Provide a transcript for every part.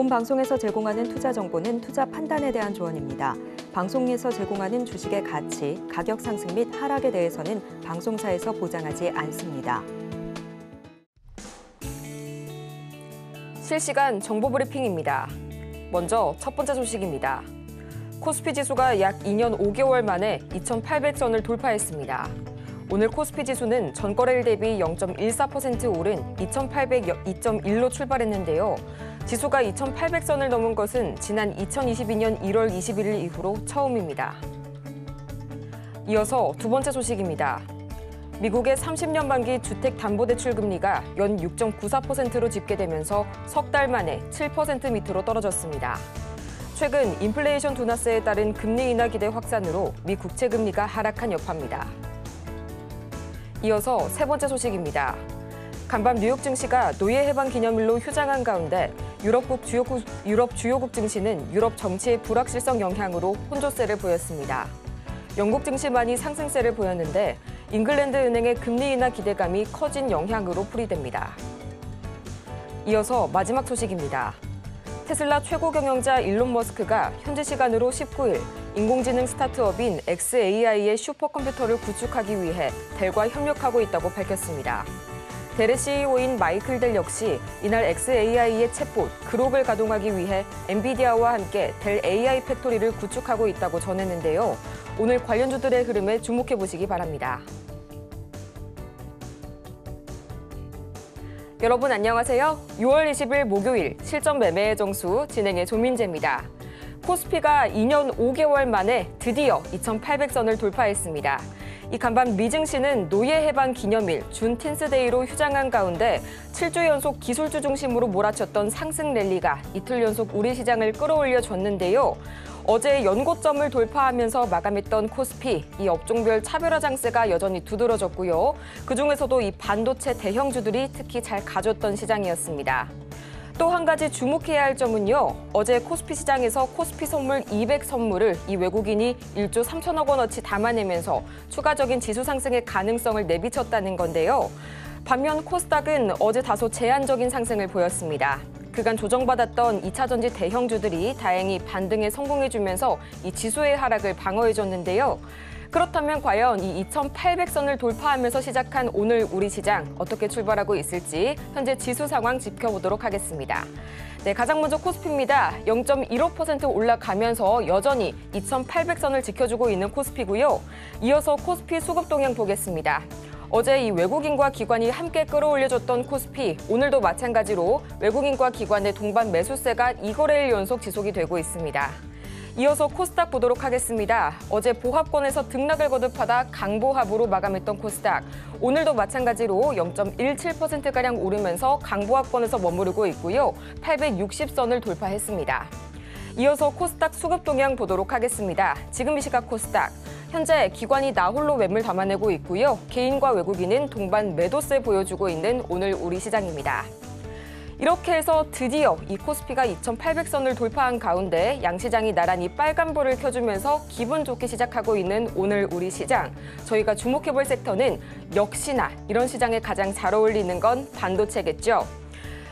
본 방송에서 제공하는 투자 정보는 투자 판단에 대한 조언입니다. 방송에서 제공하는 주식의 가치, 가격 상승 및 하락에 대해서는 방송사에서 보장하지 않습니다. 실시간 정보 브리핑입니다. 먼저 첫 번째 소식입니다. 코스피 지수가 약 2년 5개월 만에 2,800선을 돌파했습니다. 오늘 코스피 지수는 전거래일 대비 0.14% 오른 2,802.1로 출발했는데요. 지수가 2,800선을 넘은 것은 지난 2022년 1월 21일 이후로 처음입니다. 이어서 두 번째 소식입니다. 미국의 30년 만기 주택담보대출 금리가 연 6.94%로 집계되면서 석 달 만에 7% 밑으로 떨어졌습니다. 최근 인플레이션 둔화세에 따른 금리 인하 기대 확산으로 미 국채 금리가 하락한 여파입니다. 이어서 세 번째 소식입니다. 간밤 뉴욕 증시가 노예 해방 기념일로 휴장한 가운데 유럽국 주요국, 유럽 주요국 증시는 유럽 정치의 불확실성 영향으로 혼조세를 보였습니다. 영국 증시만이 상승세를 보였는데 잉글랜드 은행의 금리 인하 기대감이 커진 영향으로 풀이됩니다. 이어서 마지막 소식입니다. 테슬라 최고 경영자 일론 머스크가 현지 시간으로 19일 인공지능 스타트업인 XAI의 슈퍼컴퓨터를 구축하기 위해 델과 협력하고 있다고 밝혔습니다. 데레 CEO인 마이클 델 역시 이날 XAI의 챗봇 그록을 가동하기 위해 엔비디아와 함께 델 AI 팩토리를 구축하고 있다고 전했는데요. 오늘 관련주들의 흐름에 주목해 보시기 바랍니다. 여러분 안녕하세요. 6월 20일 목요일 실전 매매의 정수 진행의 조민재입니다. 코스피가 2년 5개월 만에 드디어 2,800선을 돌파했습니다. 이 간밤 미증씨는 노예 해방 기념일 준틴스데이로 휴장한 가운데 7주 연속 기술주 중심으로 몰아쳤던 상승 랠리가 이틀 연속 우리 시장을 끌어올려줬는데요. 어제 연고점을 돌파하면서 마감했던 코스피, 이 업종별 차별화 장세가 여전히 두드러졌고요. 그중에서도 이 반도체 대형주들이 특히 잘가졌던 시장이었습니다. 또한 가지 주목해야 할 점은요. 어제 코스피 시장에서 코스피 선물 200 선물을 이 외국인이 1조 3천억 원어치 담아내면서 추가적인 지수 상승의 가능성을 내비쳤다는 건데요. 반면 코스닥은 어제 다소 제한적인 상승을 보였습니다. 그간 조정받았던 2차전지 대형주들이 다행히 반등에 성공해주면서 이 지수의 하락을 방어해줬는데요. 그렇다면 과연 이 2,800선을 돌파하면서 시작한 오늘 우리 시장 어떻게 출발하고 있을지 현재 지수 상황 지켜보도록 하겠습니다. 네, 가장 먼저 코스피입니다. 0.15% 올라가면서 여전히 2,800선을 지켜주고 있는 코스피고요. 이어서 코스피 수급 동향 보겠습니다. 어제 이 외국인과 기관이 함께 끌어올려줬던 코스피, 오늘도 마찬가지로 외국인과 기관의 동반 매수세가 이거래일 연속 지속이 되고 있습니다. 이어서 코스닥 보도록 하겠습니다. 어제 보합권에서 등락을 거듭하다 강보합으로 마감했던 코스닥. 오늘도 마찬가지로 0.17%가량 오르면서 강보합권에서 머무르고 있고요. 860선을 돌파했습니다. 이어서 코스닥 수급 동향 보도록 하겠습니다. 지금 이 시각 코스닥. 현재 기관이 나홀로 매물 담아내고 있고요. 개인과 외국인은 동반 매도세 보여주고 있는 오늘 우리 시장입니다. 이렇게 해서 드디어 이 코스피가 2,800선을 돌파한 가운데 양시장이 나란히 빨간불을 켜주면서 기분 좋게 시작하고 있는 오늘 우리 시장. 저희가 주목해볼 섹터는 역시나 이런 시장에 가장 잘 어울리는 건 반도체겠죠.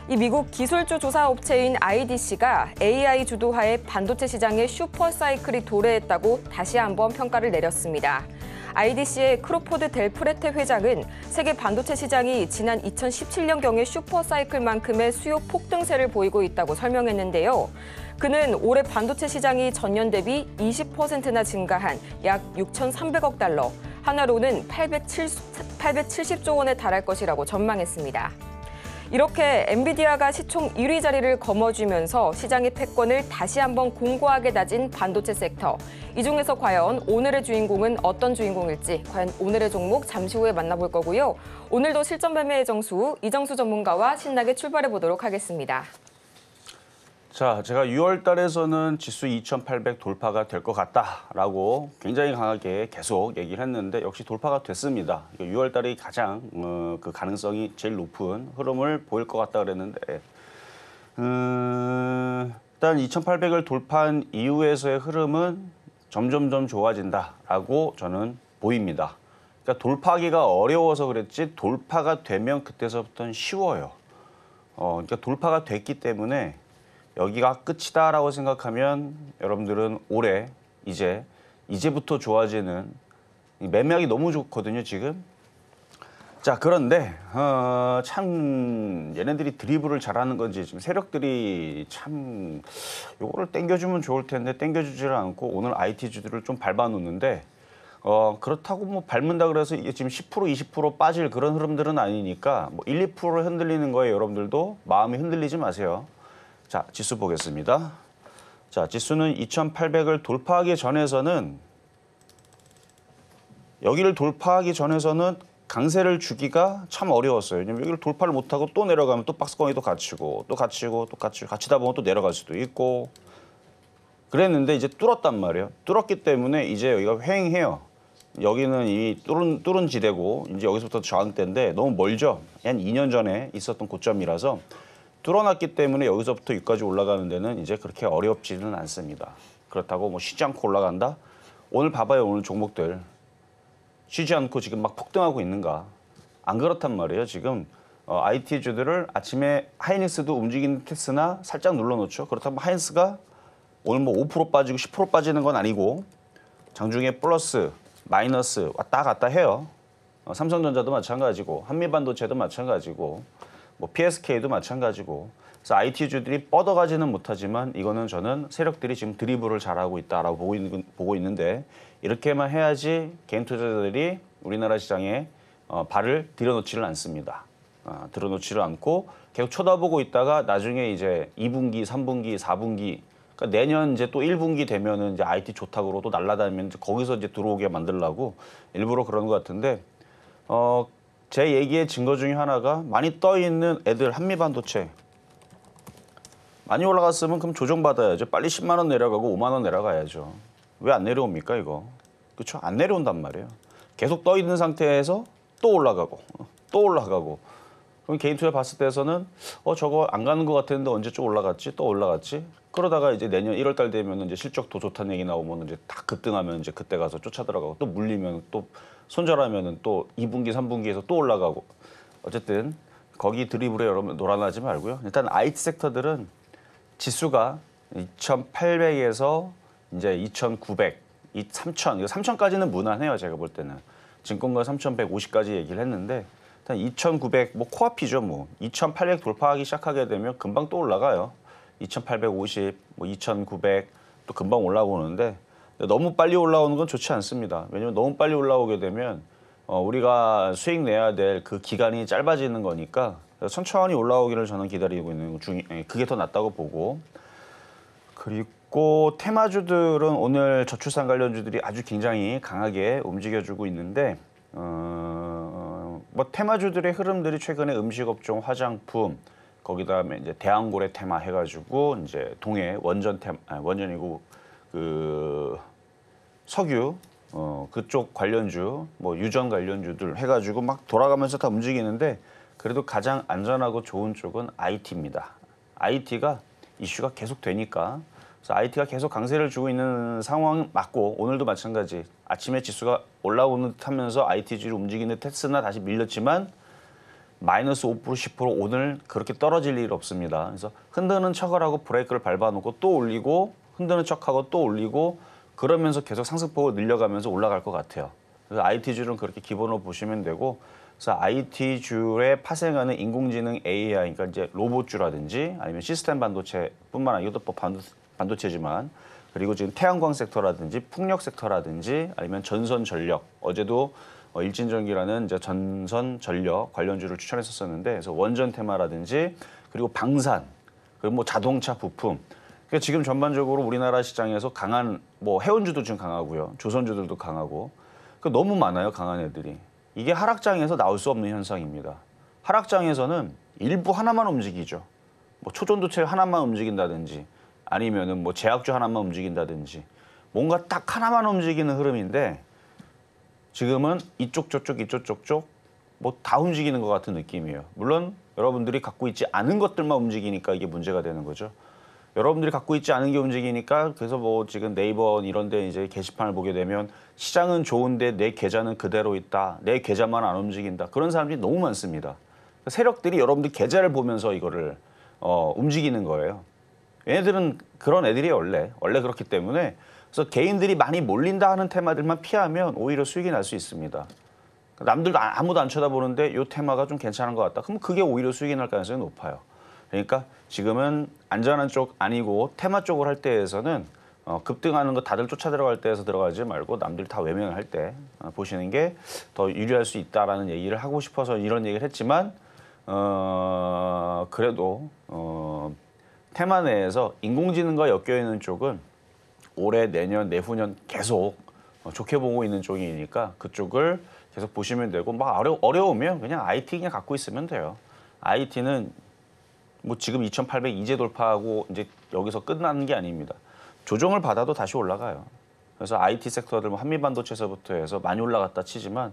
이 미국 기술주 조사 업체인 IDC가 AI 주도하의 반도체 시장의 슈퍼 사이클이 도래했다고 다시 한번 평가를 내렸습니다. IDC의 크로포드 델프레테 회장은 세계 반도체 시장이 지난 2017년경의 슈퍼사이클만큼의 수요 폭등세를 보이고 있다고 설명했는데요. 그는 올해 반도체 시장이 전년 대비 20%나 증가한 약 6,300억 달러, 하나로는 870, 870조 원에 달할 것이라고 전망했습니다. 이렇게 엔비디아가 시총 1위 자리를 거머쥐면서 시장의 패권을 다시 한번 공고하게 다진 반도체 섹터. 이 중에서 과연 오늘의 주인공은 어떤 주인공일지 과연 오늘의 종목 잠시 후에 만나볼 거고요. 오늘도 실전 매매의 정수 이정수 전문가와 신나게 출발해 보도록 하겠습니다. 자, 제가 6월 달에서는 지수 2,800 돌파가 될 것 같다라고 굉장히 강하게 계속 얘기를 했는데 역시 돌파가 됐습니다. 6월 달이 가장 어, 그 가능성이 제일 높은 흐름을 보일 것 같다 그랬는데 음, 일단 2,800을 돌파한 이후에서의 흐름은 점점점 좋아진다라고 저는 보입니다. 그러니까 돌파하기가 어려워서 그랬지 돌파가 되면 그때서부터는 쉬워요. 어, 그러니까 돌파가 됐기 때문에 여기가 끝이다라고 생각하면 여러분들은 올해 이제 이제부터 좋아지는 매매하기 너무 좋거든요 지금 자 그런데 어, 참 얘네들이 드리블을 잘하는 건지 지금 세력들이 참 요거를 땡겨주면 좋을 텐데 땡겨주질 않고 오늘 IT 주들을 좀 밟아놓는데 어, 그렇다고 뭐 밟는다 그래서 이게 지금 10% 20% 빠질 그런 흐름들은 아니니까 뭐 1, 2% 흔들리는 거에 여러분들도 마음이 흔들리지 마세요. 자, 지수 보겠습니다. 자, 지수는 2,800을 돌파하기 전에서는 여기를 돌파하기 전에서는 강세를 주기가 참 어려웠어요. 왜냐면 여기를 돌파를 못하고 또 내려가면 또 박스권이 또 갇히고 또 갇히고 또 갇히고 갇히다 보면 또 내려갈 수도 있고 그랬는데 이제 뚫었단 말이에요. 뚫었기 때문에 이제 여기가 횡해요. 여기는 이 뚫은, 뚫은 지대고 이제 여기서부터 저항대인데 너무 멀죠. 한 2년 전에 있었던 고점이라서 뚫어놨기 때문에 여기서부터 여기까지 올라가는 데는 이제 그렇게 어렵지는 않습니다. 그렇다고 뭐 쉬지 않고 올라간다? 오늘 봐봐요 오늘 종목들 쉬지 않고 지금 막 폭등하고 있는가? 안 그렇단 말이에요 지금 어, IT 주들을 아침에 하이닉스도 움직이는 테스나 살짝 눌러놓죠. 그렇다면 하이닉스가 오늘 뭐 5% 빠지고 10% 빠지는 건 아니고 장중에 플러스 마이너스 왔다 갔다 해요. 어, 삼성전자도 마찬가지고 한미반도체도 마찬가지고 뭐 PSK도 마찬가지고 그래서 IT주들이 뻗어가지는 못하지만 이거는 저는 세력들이 지금 드리블을 잘하고 있다라고 보고, 있는, 보고 있는데 이렇게만 해야지 개인 투자자들이 우리나라 시장에 어, 발을 들여놓지를 않습니다. 어, 들여놓지를 않고 계속 쳐다보고 있다가 나중에 이제 2분기, 3분기, 4분기 그러니까 내년 이제 또 1분기 되면은 이제 IT 탁으로또 날라다니면 이제 거기서 이제 들어오게 만들라고 일부러 그런 것 같은데 어, 제 얘기의 증거 중에 하나가 많이 떠 있는 애들 한미 반도체 많이 올라갔으면 그럼 조정받아야죠. 빨리 10만 원 내려가고 5만 원 내려가야죠. 왜 안 내려옵니까 이거? 그렇죠? 안 내려온단 말이에요. 계속 떠 있는 상태에서 또 올라가고 또 올라가고 그럼 개인 투자 봤을 때에서는 어 저거 안 가는 것 같았는데 언제 좀 올라갔지 또 올라갔지 그러다가 이제 내년 1월 달 되면 이제 실적 도 좋다는 얘기 나오면 이제 다 급등하면 이제 그때 가서 쫓아 들어가고 또 물리면 또 손절하면은 또 2분기, 3분기에서 또 올라가고 어쨌든 거기 드리블에 여러분 놀아나지 말고요. 일단 IT 섹터들은 지수가 2,800에서 이제 2,900, 3,000, 3,000까지는 무난해요. 제가 볼 때는 증권가 3,150까지 얘기를 했는데 일단 2,900 뭐 코앞이죠. 뭐2,800 돌파하기 시작하게 되면 금방 또 올라가요. 2,850, 뭐 2,900 또 금방 올라오는데 너무 빨리 올라오는 건 좋지 않습니다. 왜냐하면 너무 빨리 올라오게 되면 어, 우리가 수익 내야 될 그 기간이 짧아지는 거니까 천천히 올라오기를 저는 기다리고 있는 중이 예, 그게 더 낫다고 보고 그리고 테마주들은 오늘 저출산 관련주들이 아주 굉장히 강하게 움직여주고 있는데 어, 뭐 테마주들의 흐름들이 최근에 음식업종, 화장품 거기다 이제 대한고래 테마 해가지고 이제 동해 원전 테마 아, 원전이고 그 석유, 어, 그쪽 관련주, 뭐 유전 관련주들 해가지고 막 돌아가면서 다 움직이는데 그래도 가장 안전하고 좋은 쪽은 IT입니다. IT가 이슈가 계속 되니까 그래서 IT가 계속 강세를 주고 있는 상황 맞고 오늘도 마찬가지 아침에 지수가 올라오는 듯 하면서 i t 주로 움직이는 듯스나 다시 밀렸지만 마이너스 5% 10% 오늘 그렇게 떨어질 일 없습니다. 그래서 흔드는 척을 하고 브레이크를 밟아놓고 또 올리고 흔드는 척하고 또 올리고 그러면서 계속 상승폭을 늘려가면서 올라갈 것 같아요. 그래서 IT주는 그렇게 기본으로 보시면 되고 그래서 IT주에 파생하는 인공지능 AI, 그러니까 이제 로봇주라든지 아니면 시스템 반도체뿐만 아니라 이것도 뭐 반도, 반도체지만 그리고 지금 태양광 섹터라든지 풍력 섹터라든지 아니면 전선 전력 어제도 어, 일진전기라는 이제 전선 전력 관련주를 추천했었었는데 그래서 원전 테마라든지 그리고 방산 그리고 뭐 자동차 부품 그러니까 지금 전반적으로 우리나라 시장에서 강한 뭐 해운주도 지금 강하고요. 조선주들도 강하고. 그 너무 많아요, 강한 애들이. 이게 하락장에서 나올 수 없는 현상입니다. 하락장에서는 일부 하나만 움직이죠. 뭐 초전도체 하나만 움직인다든지 아니면은 뭐 제약주 하나만 움직인다든지 뭔가 딱 하나만 움직이는 흐름인데 지금은 이쪽 저쪽 이쪽 저쪽 뭐 다 움직이는 것 같은 느낌이에요. 물론 여러분들이 갖고 있지 않은 것들만 움직이니까 이게 문제가 되는 거죠. 여러분들이 갖고 있지 않은 게 움직이니까 그래서 뭐 지금 네이버 이런 데 이제 게시판을 보게 되면 시장은 좋은데 내 계좌는 그대로 있다. 내 계좌만 안 움직인다. 그런 사람들이 너무 많습니다. 그러니까 세력들이 여러분들 계좌를 보면서 이거를 어, 움직이는 거예요. 얘네들은 그런 애들이 원래 원래 그렇기 때문에 그래서 개인들이 많이 몰린다 하는 테마들만 피하면 오히려 수익이 날 수 있습니다. 그러니까 남들도 아, 아무도 안 쳐다보는데 요 테마가 좀 괜찮은 것 같다. 그럼 그게 오히려 수익이 날 가능성이 높아요. 그러니까 지금은 안전한 쪽 아니고 테마 쪽을 할 때에서는 어, 급등하는 거 다들 쫓아 들어갈 때에서 들어가지 말고 남들 다 외면을 할때 어, 보시는 게 더 유리할 수 있다라는 얘기를 하고 싶어서 이런 얘기를 했지만 어, 그래도 어, 테마 내에서 인공지능과 엮여 있는 쪽은 올해 내년 내후년 계속 어, 좋게 보고 있는 쪽이니까 그쪽을 계속 보시면 되고 막 어려, 어려우면 그냥 IT 그냥 갖고 있으면 돼요. IT는 뭐 지금 2,800 이제 돌파하고 이제 여기서 끝나는 게 아닙니다. 조정을 받아도 다시 올라가요. 그래서 IT 섹터들 뭐 한미반도체에서부터 해서 많이 올라갔다 치지만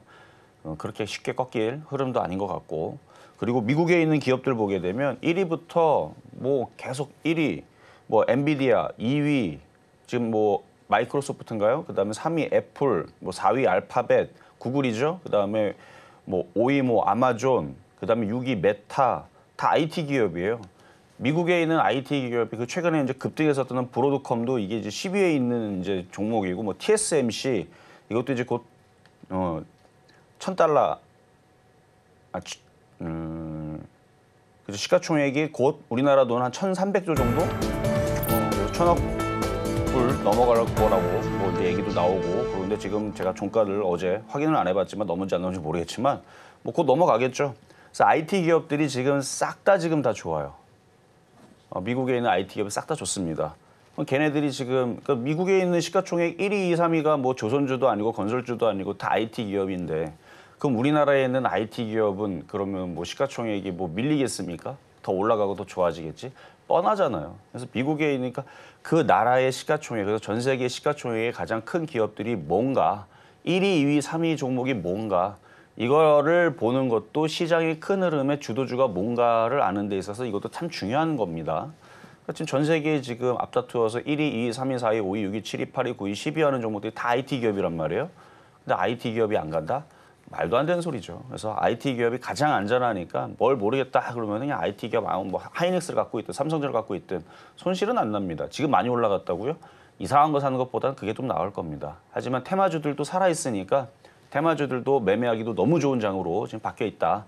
어, 그렇게 쉽게 꺾일 흐름도 아닌 것 같고 그리고 미국에 있는 기업들 보게 되면 1위부터 뭐 계속 1위 뭐 엔비디아 2위 지금 뭐 마이크로소프트인가요? 그다음에 3위 애플, 뭐 4위 알파벳, 구글이죠. 그다음에 뭐 5위 뭐 아마존, 그다음에 6위 메타, 다 IT 기업이에요. 미국에 있는 IT 기업이 그 최근에 이제 급등해서 뜨는 브로드컴도 이게 이제 10위에 있는 이제 종목이고 뭐 TSMC 이것도 이제 곧 어, 1000달러 아, 음, 그래서 시가총액이 곧 우리나라 돈한 1300조 정도 어, 천억 불 넘어갈 거라고 뭐 이제 얘기도 나오고 그런데 지금 제가 종가를 어제 확인을 안 해봤지만 넘은지안넘은지 모르겠지만 뭐 곧 넘어가겠죠. 그래서 IT 기업들이 지금 싹 다 지금 다 좋아요. 어, 미국에 있는 IT 기업이 싹 다 좋습니다. 걔네들이 지금 그러니까 미국에 있는 시가총액 1위, 2, 3위가 뭐 조선주도 아니고 건설주도 아니고 다 IT 기업인데 그럼 우리나라에 있는 IT 기업은 그러면 뭐 시가총액이 뭐 밀리겠습니까? 더 올라가고 더 좋아지겠지? 뻔하잖아요. 그래서 미국에 있으니까 그 나라의 시가총액, 그래서 전 세계 시가총액의 가장 큰 기업들이 뭔가 1위, 2위, 3위 종목이 뭔가 이거를 보는 것도 시장의 큰 흐름에 주도주가 뭔가를 아는 데 있어서 이것도 참 중요한 겁니다. 그러니까 지금 전 세계에 지금 앞다투어서 1위, 2위, 3위, 4위, 5위, 6위, 7위, 8위, 9위, 10위 하는 종목들이 다 IT 기업이란 말이에요. 근데 IT 기업이 안 간다? 말도 안 되는 소리죠. 그래서 IT 기업이 가장 안전하니까 뭘 모르겠다 그러면 그냥 IT 기업 아, 뭐 하이닉스를 갖고 있든 삼성전을 갖고 있든 손실은 안 납니다. 지금 많이 올라갔다고요? 이상한 거 사는 것보다는 그게 좀 나을 겁니다. 하지만 테마주들도 살아 있으니까 테마주들도 매매하기도 너무 좋은 장으로 지금 바뀌어 있다.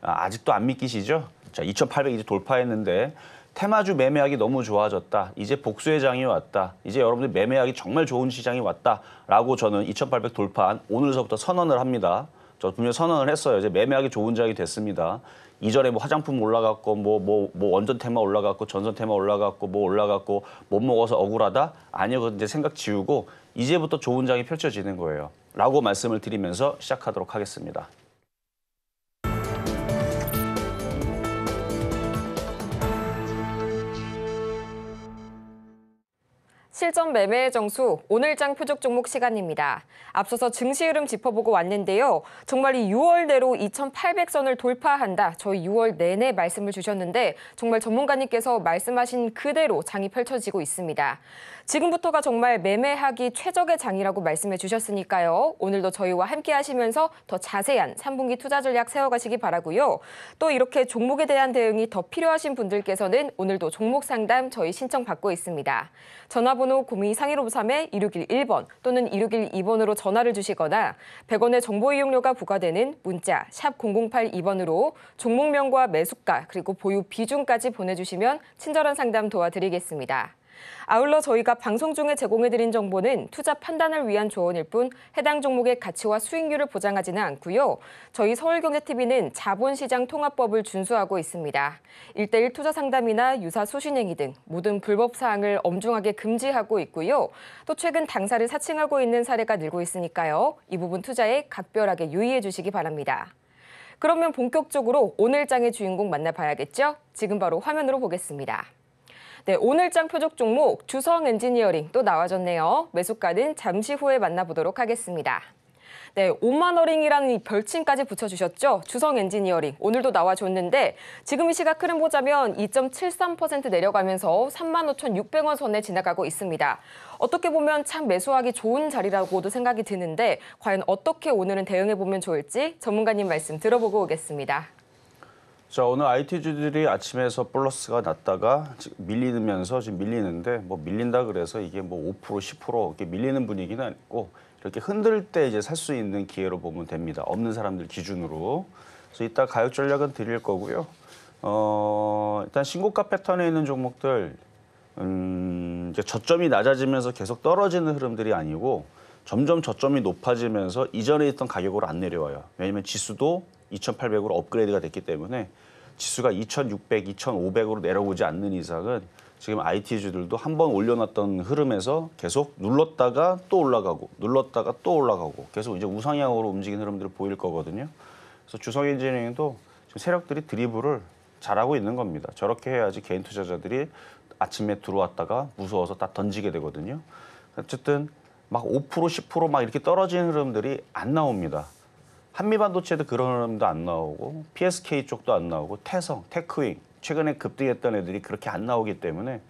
아, 직도안 믿기시죠? 자, 2,800 이제 돌파했는데 테마주 매매하기 너무 좋아졌다. 이제 복수의 장이 왔다. 이제 여러분들 매매하기 정말 좋은 시장이 왔다라고 저는 2,800 돌파한 오늘서부터 선언을 합니다. 저 분명 선언을 했어요. 이제 매매하기 좋은 장이 됐습니다. 이전에 뭐 화장품 올라갔고 뭐뭐뭐 뭐, 뭐 원전 테마 올라갔고 전선 테마 올라갔고 뭐 올라갔고 못 먹어서 억울하다 아니요 그건 이제 생각 지우고 이제부터 좋은 장이 펼쳐지는 거예요. 라고 말씀을 드리면서 시작하도록 하겠습니다. 실전 매매의 정수 오늘장 표적 종목 시간입니다. 앞서서 증시 흐름 짚어보고 왔는데요. 정말 이 6월 내로 2,800선을 돌파한다. 저희 6월 내내 말씀을 주셨는데 정말 전문가님께서 말씀하신 그대로 장이 펼쳐지고 있습니다. 지금부터가 정말 매매하기 최적의 장이라고 말씀해 주셨으니까요. 오늘도 저희와 함께 하시면서 더 자세한 3분기 투자 전략 세워가시기 바라고요. 또 이렇게 종목에 대한 대응이 더 필요하신 분들께서는 오늘도 종목 상담 저희 신청 받고 있습니다. 전화번호 0 2 3 1 5 3 1 6 1 1번 또는 1 6 1 2번으로 전화를 주시거나 100원의 정보 이용료가 부과되는 문자 샵 0082번으로 종목명과 매수가 그리고 보유 비중까지 보내주시면 친절한 상담 도와드리겠습니다. 아울러 저희가 방송 중에 제공해드린 정보는 투자 판단을 위한 조언일 뿐 해당 종목의 가치와 수익률을 보장하지는 않고요. 저희 서울경제TV는 자본시장 통합법을 준수하고 있습니다. 일대일 투자 상담이나 유사 수신행위 등 모든 불법 사항을 엄중하게 금지하고 있고요. 또 최근 당사를 사칭하고 있는 사례가 늘고 있으니까요. 이 부분 투자에 각별하게 유의해 주시기 바랍니다. 그러면 본격적으로 오늘 장의 주인공 만나봐야겠죠? 지금 바로 화면으로 보겠습니다. 네, 오늘장 표적 종목 주성 엔지니어링 또 나와줬네요. 매수가는 잠시 후에 만나보도록 하겠습니다. 네, 5만 어링이라는 별칭까지 붙여주셨죠. 주성 엔지니어링 오늘도 나와줬는데 지금 이 시각 흐름 보자면 2.73% 내려가면서 3 5,600원 선에 지나가고 있습니다. 어떻게 보면 참 매수하기 좋은 자리라고도 생각이 드는데 과연 어떻게 오늘은 대응해보면 좋을지 전문가님 말씀 들어보고 오겠습니다. 자 오늘 IT주들이 아침에서 플러스가 났다가 밀리면서 지금 밀리는데 뭐 밀린다 그래서 이게 뭐 5% 10% 이렇게 밀리는 분위기는 아니고 이렇게 흔들 때 이제 살 수 있는 기회로 보면 됩니다. 없는 사람들 기준으로. 그래서 이따 가격 전략은 드릴 거고요. 어 일단 신고가 패턴에 있는 종목들 음 이제 저점이 낮아지면서 계속 떨어지는 흐름들이 아니고 점점 저점이 높아지면서 이전에 있던 가격으로 안 내려와요. 왜냐면 지수도 2,800으로 업그레이드가 됐기 때문에 지수가 2,600, 2,500으로 내려오지 않는 이상은 지금 IT주들도 한 번 올려놨던 흐름에서 계속 눌렀다가 또 올라가고 눌렀다가 또 올라가고 계속 이제 우상향으로 움직이는 흐름들을 보일 거거든요. 그래서 주성 엔지니어링도 지금 세력들이 드리블을 잘하고 있는 겁니다. 저렇게 해야지 개인 투자자들이 아침에 들어왔다가 무서워서 다 던지게 되거든요. 어쨌든 막 5% 10%막 이렇게 떨어지는 흐름들이 안 나옵니다. 한미반도체도 그런 이름도 안 나오고 PSK 쪽도 안 나오고 태성, 테크윙 최근에 급등했던 애들이 그렇게 안 나오기 때문에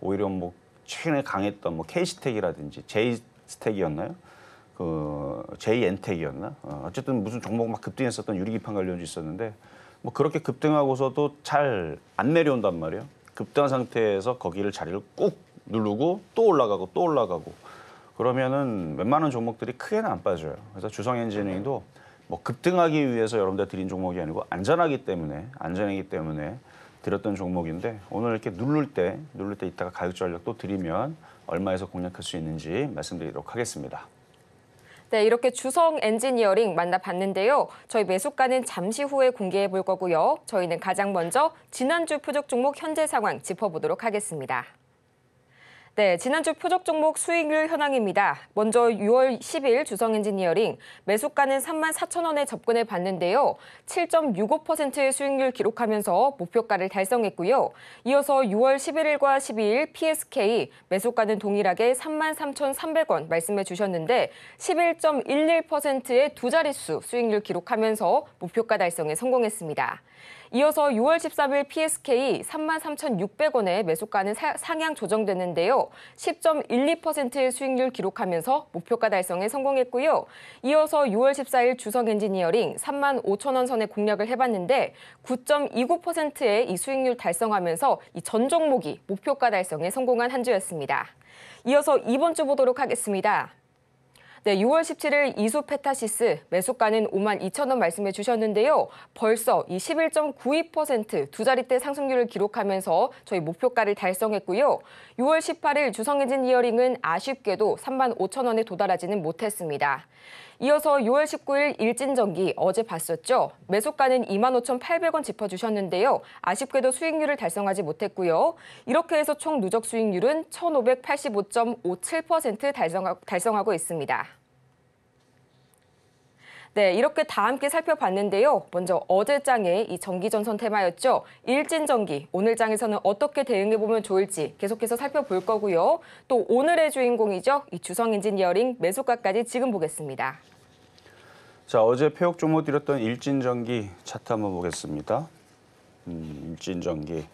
오히려 뭐 최근에 강했던 뭐 K스택이라든지 J스택이었나요? 그 JN택이었나? 어, 쨌든 무슨 종목 막 급등했었던 유리기판 관련주 있었는데 뭐 그렇게 급등하고서도 잘 안 내려온단 말이에요. 급등한 상태에서 거기를 자리를 꾹 누르고 또 올라가고 또 올라가고 그러면은 웬만한 종목들이 크게는 안 빠져요. 그래서 주성 엔지니어링도 뭐 급등하기 위해서 여러분들 드린 종목이 아니고 안전하기 때문에 안전하기 때문에 드렸던 종목인데 오늘 이렇게 누를 때 누를 때 이따가 가격 전략 또 드리면 얼마에서 공략할 수 있는지 말씀드리도록 하겠습니다. 네, 이렇게 주성 엔지니어링 만나봤는데요. 저희 매수가는 잠시 후에 공개해 볼 거고요. 저희는 가장 먼저 지난주 표적 종목 현재 상황 짚어보도록 하겠습니다. 네, 지난주 표적 종목 수익률 현황입니다. 먼저 6월 10일 주성 엔지니어링 매수가는 3만 4천 원에 접근해 봤는데요. 7.65%의 수익률 기록하면서 목표가를 달성했고요. 이어서 6월 11일과 12일 PSK 매수가는 동일하게 3만 3 3 0원 말씀해 주셨는데 11.11%의 두 자릿수 수익률 기록하면서 목표가 달성에 성공했습니다. 이어서 6월 13일 PSK 33,600원에 매수가는 상향 조정됐는데요. 10.12%의 수익률 기록하면서 목표가 달성에 성공했고요. 이어서 6월 14일 주성 엔지니어링 35,000원 선에 공략을 해봤는데 9.29%의 이 수익률 달성하면서 이전 종목이 목표가 달성에 성공한 한 주였습니다. 이어서 이번 주 보도록 하겠습니다. 네, 6월 17일 이소 페타시스 매수가는 5만 2천 원 말씀해 주셨는데요. 벌써 이 11.92%두 자릿대 상승률을 기록하면서 저희 목표가를 달성했고요. 6월 18일 주성해진 이어링은 아쉽게도 3만 5천 원에 도달하지는 못했습니다. 이어서 6월 19일 일진전기 어제 봤었죠. 매수가는 25,800원 짚어주셨는데요. 아쉽게도 수익률을 달성하지 못했고요. 이렇게 해서 총 누적 수익률은 1,585.57% 달성하고 있습니다. 네, 이렇게 다 함께 살펴봤는데요. 먼저 어제 장의 이 전기전선 테마였죠. 일진전기, 오늘 장에서는 어떻게 대응해보면 좋을지 계속해서 살펴볼 거고요. 또 오늘의 주인공이죠. 이 주성 엔지니어링 매수가까지 지금 보겠습니다. 자, 어제 폐옥 종목 드렸던 일진전기 차트 한번 보겠습니다. 음, 일진전기.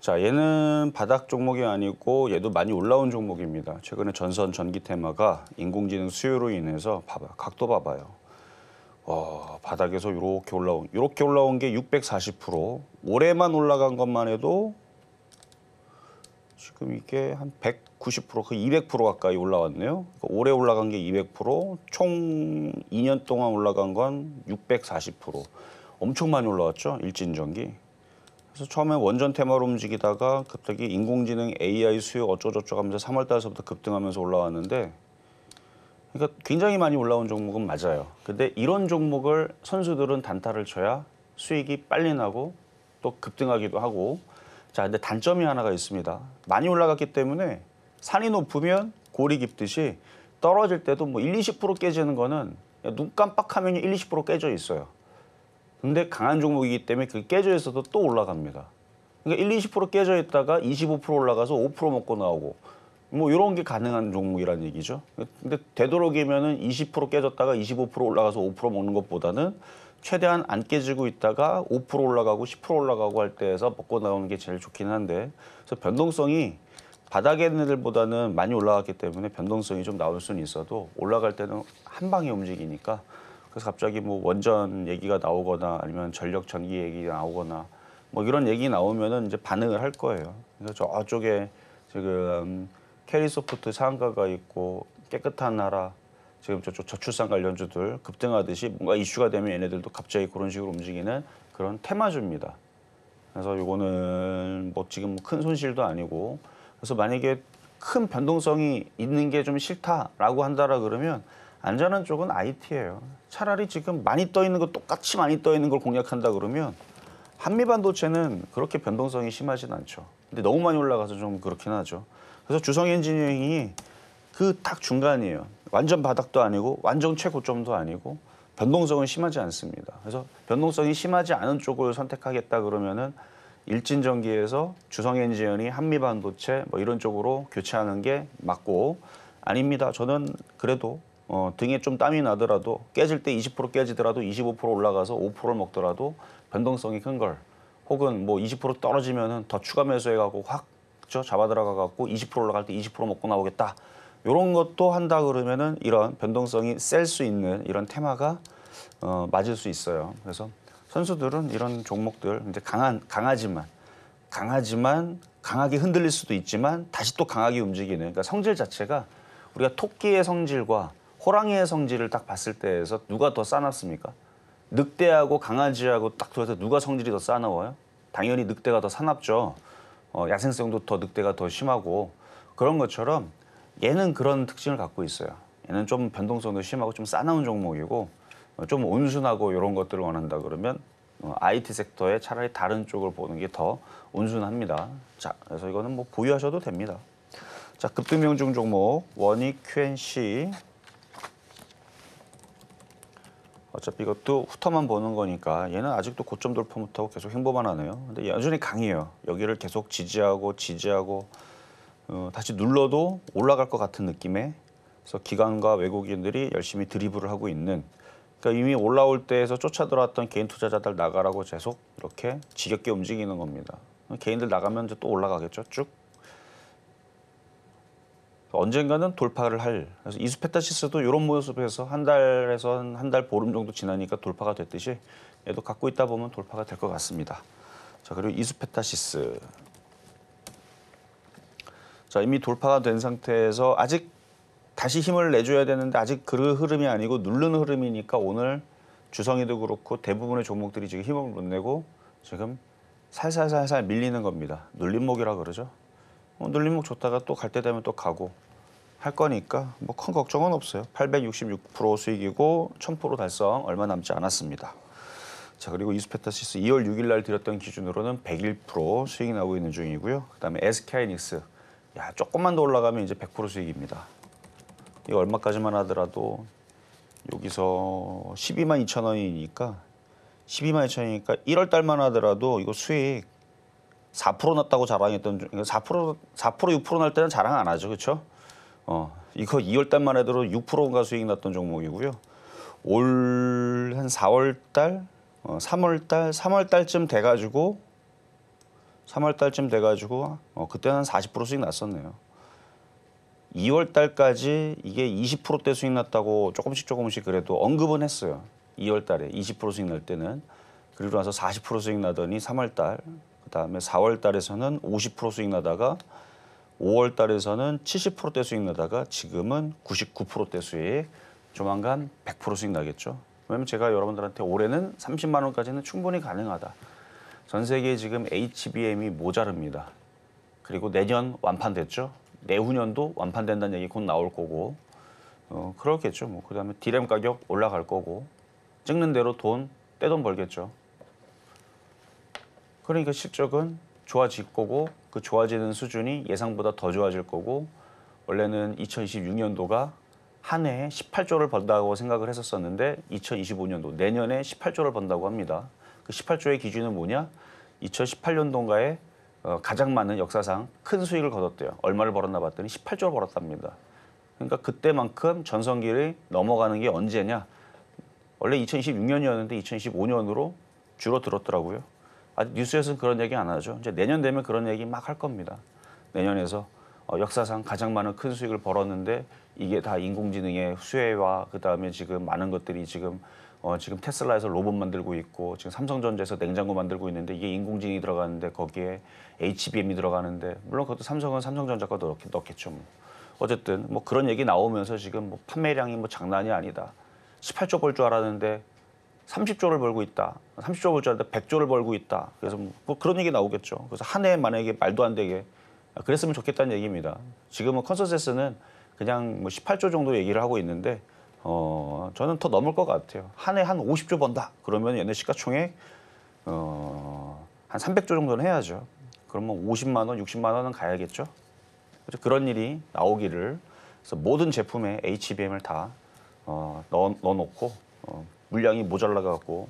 자, 얘는 바닥 종목이 아니고 얘도 많이 올라온 종목입니다. 최근에 전선 전기 테마가 인공지능 수요로 인해서 봐봐 각도 봐봐요. 어, 바닥에서 이렇게 올라온 이렇게 올라온 게640% 올해만 올라간 것만 해도 지금 이게 한 190%, 그 200% 가까이 올라왔네요. 그러니까 올해 올라간 게 200%, 총 2년 동안 올라간 건 640%. 엄청 많이 올라왔죠, 일진전기. 그래서 처음에 원전 테마로 움직이다가 갑자기 인공지능 AI 수요 어쩌저쩌 하면서 3월 달서부터 급등하면서 올라왔는데 그러니까 굉장히 많이 올라온 종목은 맞아요. 근데 이런 종목을 선수들은 단타를 쳐야 수익이 빨리 나고 또 급등하기도 하고 자 근데 단점이 하나가 있습니다. 많이 올라갔기 때문에 산이 높으면 골이 깊듯이 떨어질 때도 뭐 1, 20% 깨지는 거는 눈 깜빡하면 1, 20% 깨져 있어요. 근데 강한 종목이기 때문에 그 깨져 있어도 또 올라갑니다. 그러니까 1, 20% 깨져 있다가 25% 올라가서 5% 먹고 나오고 뭐 이런 게 가능한 종목이라는 얘기죠. 근데 되도록이면은 20% 깨졌다가 25% 올라가서 5% 먹는 것보다는 최대한 안 깨지고 있다가 5% 올라가고 10% 올라가고 할 때에서 먹고 나오는 게 제일 좋긴 한데 그래서 변동성이 바닥에 있는 애들보다는 많이 올라갔기 때문에 변동성이 좀 나올 수는 있어도 올라갈 때는 한 방에 움직이니까 그래서 갑자기 뭐 원전 얘기가 나오거나 아니면 전력 전기 얘기가 나오거나 뭐 이런 얘기 나오면은 이제 반응을 할 거예요. 그래서 아, 저쪽에 지금 캐리소프트 상가가 있고 깨끗한 나라 지금 저쪽 저출산 관련주들 급등하듯이 뭔가 이슈가 되면 얘네들도 갑자기 그런 식으로 움직이는 그런 테마주입니다. 그래서 이거는 뭐 지금 큰 손실도 아니고 그래서 만약에 큰 변동성이 있는 게 좀 싫다라고 한다라 그러면 안전한 쪽은 IT예요. 차라리 지금 많이 떠 있는 거 똑같이 많이 떠 있는 걸 공략한다 그러면 한미 반도체는 그렇게 변동성이 심하진 않죠. 근데 너무 많이 올라가서 좀 그렇긴 하죠. 그래서 주성 엔지니어링이 그 딱 중간이에요. 완전 바닥도 아니고 완전 최고점도 아니고 변동성은 심하지 않습니다. 그래서 변동성이 심하지 않은 쪽을 선택하겠다 그러면은 일진전기에서 주성 엔지니어링, 이 한미반도체 뭐 이런 쪽으로 교체하는 게 맞고 아닙니다. 저는 그래도 어, 등에 좀 땀이 나더라도 깨질 때 20% 깨지더라도 25% 올라가서 5%를 먹더라도 변동성이 큰 걸 혹은 뭐 20% 떨어지면은 더 추가 매수해 가고 확 그렇죠. 잡아 들어가 갖고 20% 올라갈 때 20% 먹고 나오겠다. 이런 것도 한다 그러면은 이런 변동성이 셀 수 있는 이런 테마가 어, 맞을 수 있어요. 그래서 선수들은 이런 종목들 이제 강한 강하지만 강하지만 강하게 흔들릴 수도 있지만 다시 또 강하게 움직이는 그러니까 성질 자체가 우리가 토끼의 성질과 호랑이의 성질을 딱 봤을 때에서 누가 더 싸납습니까? 늑대하고 강아지하고 딱 들어서 누가 성질이 더 싸나워요? 당연히 늑대가 더 사납죠. 어, 야생성도 더 늑대가 더 심하고 그런 것처럼 얘는 그런 특징을 갖고 있어요. 얘는 좀 변동성도 심하고 좀 싸나운 종목이고 어, 좀 온순하고 이런 것들을 원한다 그러면 어, IT 섹터에 차라리 다른 쪽을 보는 게 더 온순합니다. 자, 그래서 이거는 뭐 보유하셔도 됩니다. 자, 급등명중 종목 원익 QNC 어차피 이것도 후터만 보는 거니까 얘는 아직도 고점 돌파 못하고 계속 행보만 하네요. 근데 여전히 강해요. 여기를 계속 지지하고 지지하고 어, 다시 눌러도 올라갈 것 같은 느낌에 그래서 기관과 외국인들이 열심히 드리블을 하고 있는 그러니까 이미 올라올 때에서 쫓아들어왔던 개인 투자자들 나가라고 계속 이렇게 지겹게 움직이는 겁니다. 개인들 나가면 이제 또 올라가겠죠 쭉. 언젠가는 돌파를 할 그래서 이스페타시스도 이런 모습에서 한 달에서 한 달 보름 정도 지나니까 돌파가 됐듯이 얘도 갖고 있다 보면 돌파가 될 것 같습니다. 자 그리고 이수페타시스 자 이미 돌파가 된 상태에서 아직 다시 힘을 내줘야 되는데 아직 그 흐름이 아니고 누르 흐름이니까 오늘 주성이도 그렇고 대부분의 종목들이 지금 힘을 못 내고 지금 살살살살 밀리는 겁니다. 눌림목이라 그러죠. 어, 눌림목 좋다가 또 갈 때 되면 또 가고 할 거니까 뭐 큰 걱정은 없어요. 866% 수익이고 1000% 달성 얼마 남지 않았습니다. 자 그리고 이스페타시스 2월 6일 날 드렸던 기준으로는 101% 수익이 나오고 있는 중이고요. 그다음에 SK이닉스 야 조금만 더 올라가면 이제 100% 수익입니다. 이 얼마까지만 하더라도 여기서 12만 2천 원이니까 12만 2천 원이니까 1월 달만 하더라도 이거 수익 4% 났다고 자랑했던 중에 4% 4% 6%날 때는 자랑 안 하죠, 그렇죠? 어 이거 2월 달만 해도 6%가 수익 났던 종목이고요. 올 한 4월 달, 어, 3월 달, 3월 달쯤 돼가지고 3월 달쯤 돼가지고 어, 그때는 40% 수익 났었네요. 2월 달까지 이게 20%대 수익 났다고 조금씩 조금씩 그래도 언급은 했어요. 2월 달에 20% 수익 날 때는 그리고 나서 40% 수익 나더니 3월 달 그다음에 4월 달에서는 50% 수익 나다가 5월 달에서는 70%대 수익 나다가 지금은 99%대 수익 조만간 100% 수익 나겠죠. 왜냐면 제가 여러분들한테 올해는 30만 원까지는 충분히 가능하다. 전 세계에 지금 HBM이 모자릅니다. 그리고 내년 완판됐죠. 내후년도 완판된다는 얘기 곧 나올 거고 어, 그렇겠죠. 뭐 그다음에 디램 가격 올라갈 거고 찍는 대로 돈 떼돈 벌겠죠. 그러니까 실적은 좋아질 거고 그 좋아지는 수준이 예상보다 더 좋아질 거고 원래는 2026년도가 한 해에 18조를 번다고 생각을 했었었는데 2025년도 내년에 18조를 번다고 합니다. 그 18조의 기준은 뭐냐? 2018년도인가에 어, 가장 많은 역사상 큰 수익을 거뒀대요. 얼마를 벌었나 봤더니 18조를 벌었답니다. 그러니까 그때만큼 전성기를 넘어가는 게 언제냐? 원래 2026년이었는데 2025년으로 줄어들었더라고요. 아직 뉴스에서는 그런 얘기 안 하죠. 이제 내년 되면 그런 얘기 막 할 겁니다. 내년에서 어, 역사상 가장 많은 큰 수익을 벌었는데 이게 다 인공지능의 수혜와 그 다음에 지금 많은 것들이 지금 어, 지금 테슬라에서 로봇 만들고 있고 지금 삼성전자에서 냉장고 만들고 있는데 이게 인공지능이 들어가는데 거기에 HBM이 들어가는데 물론 그것도 삼성은 삼성전자 거 넣, 넣겠죠. 뭐. 어쨌든 뭐 그런 얘기 나오면서 지금 뭐 판매량이 뭐 장난이 아니다. 18조 벌줄 알았는데 30조를 벌고 있다. 30조 벌줄 알았는데 100조를 벌고 있다. 그래서 뭐, 뭐 그런 얘기 나오겠죠. 그래서 한 해 만약에 말도 안 되게 그랬으면 좋겠다는 얘기입니다. 지금은 컨센세스는 그냥 뭐 18조 정도 얘기를 하고 있는데 어 저는 더 넘을 것 같아요. 한 해 한 50조 번다. 그러면 얘네 시가총액 어한 300조 정도는 해야죠. 그러면 50만 원, 60만 원은 가야겠죠. 그래서 그런 일이 나오기를 그래서 모든 제품에 HBM을 다 어, 넣어, 넣어놓고 어, 물량이 모자라갖고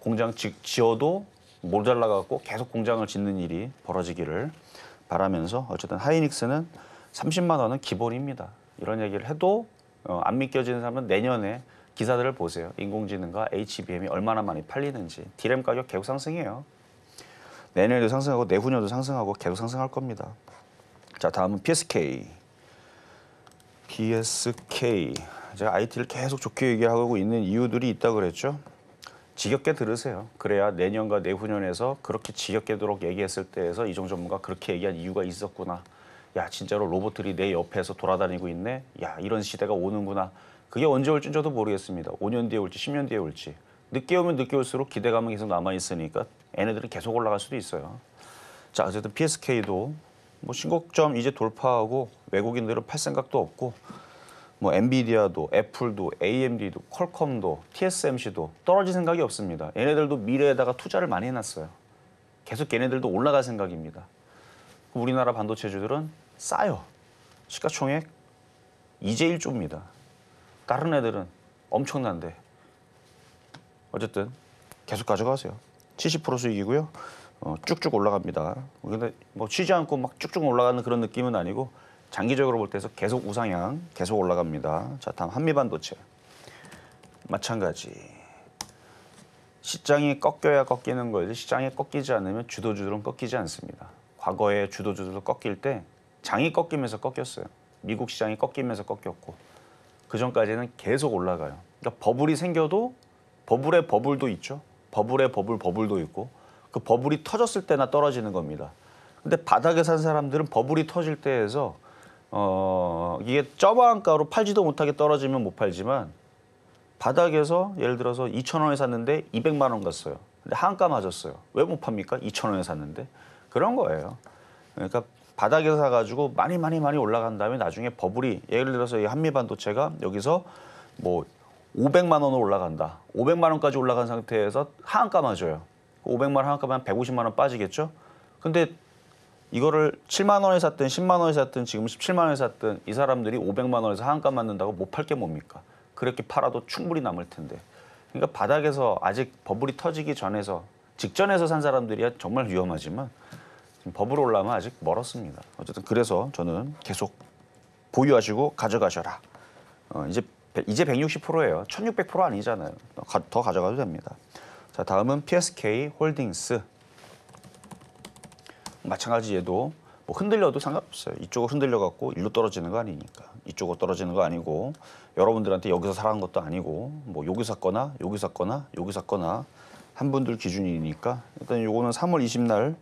공장 지, 지어도 모자라갖고 계속 공장을 짓는 일이 벌어지기를 바라면서 어쨌든 하이닉스는 30만 원은 기본입니다. 이런 얘기를 해도 어, 안 믿겨지는 사람은 내년에 기사들을 보세요. 인공지능과 HBM이 얼마나 많이 팔리는지. 디램 가격 계속 상승해요. 내년에도 상승하고 내후년도 상승하고 계속 상승할 겁니다. 자 다음은 PSK. PSK. 제가 IT를 계속 좋게 얘기하고 있는 이유들이 있다 고 그랬죠. 지겹게 들으세요. 그래야 내년과 내후년에서 그렇게 지겹게도록 얘기했을 때에서 이종 전문가 그렇게 얘기한 이유가 있었구나. 야 진짜로 로봇들이 내 옆에서 돌아다니고 있네. 야 이런 시대가 오는구나. 그게 언제 올지 저도 모르겠습니다. 5년 뒤에 올지 10년 뒤에 올지. 늦게 오면 늦게 올수록 기대감은 계속 남아있으니까 얘네들은 계속 올라갈 수도 있어요. 자 어쨌든 PSK도 뭐 신고점 이제 돌파하고 외국인들은 팔 생각도 없고 뭐 엔비디아도 애플도 AMD도 퀄컴도 TSMC도 떨어질 생각이 없습니다. 얘네들도 미래에다가 투자를 많이 해놨어요. 계속 얘네들도 올라갈 생각입니다. 우리나라 반도체주들은 싸요. 시가총액 이제 1조입니다. 다른 애들은 엄청난데 어쨌든 계속 가져가세요. 70% 수익이고요. 어, 쭉쭉 올라갑니다. 근데 뭐 쉬지 않고 막 쭉쭉 올라가는 그런 느낌은 아니고 장기적으로 볼 때서 계속 우상향, 계속 올라갑니다. 자, 다음 한미반도체. 마찬가지. 시장이 꺾여야 꺾이는 거지 시장이 꺾이지 않으면 주도주들은 꺾이지 않습니다. 과거에 주도주들도 꺾일 때 장이 꺾이면서 꺾였어요. 미국 시장이 꺾이면서 꺾였고 그 전까지는 계속 올라가요. 그러니까 버블이 생겨도 버블의 버블도 있죠. 버블의 버블 버블도 있고 그 버블이 터졌을 때나 떨어지는 겁니다. 근데 바닥에 산 사람들은 버블이 터질 때에서 어, 이게 저반가로 팔지도 못하게 떨어지면 못 팔지만 바닥에서 예를 들어서 2천 원에 샀는데 200만 원 갔어요. 근데 한가 맞았어요. 왜 못 팝니까? 2천 원에 샀는데 그런 거예요. 그러니까 바닥에서 사가지고 많이 많이 많이 올라간 다음에 나중에 버블이 예를 들어서 이 한미 반도체가 여기서 뭐 500만 원으로 올라간다. 500만 원까지 올라간 상태에서 한가 맞아요. 500만 원한가면 150만 원 빠지겠죠? 근데 이거를 7만 원에 샀든 10만 원에 샀든 지금 17만 원에 샀든 이 사람들이 500만 원에서 한가 맞는다고 못팔게 뭡니까? 그렇게 팔아도 충분히 남을 텐데. 그러니까 바닥에서 아직 버블이 터지기 전에서 직전에서 산 사람들이야 정말 위험하지만 버블 올라면 아직 멀었습니다. 어쨌든 그래서 저는 계속 보유하시고 가져가셔라. 어, 이제 이제 160%예요. 1,600% 아니잖아요. 더 가져가도 됩니다. 자, 다음은 PSK 홀딩스 마찬가지에도 뭐 흔들려도 상관없어요. 이쪽으로 흔들려 갖고 일로 떨어지는 거 아니니까. 이쪽으로 떨어지는 거 아니고 여러분들한테 여기서 살아간 것도 아니고 뭐 여기 샀거나 여기 샀거나 여기 샀거나 한 분들 기준이니까 일단 요거는 3월 20날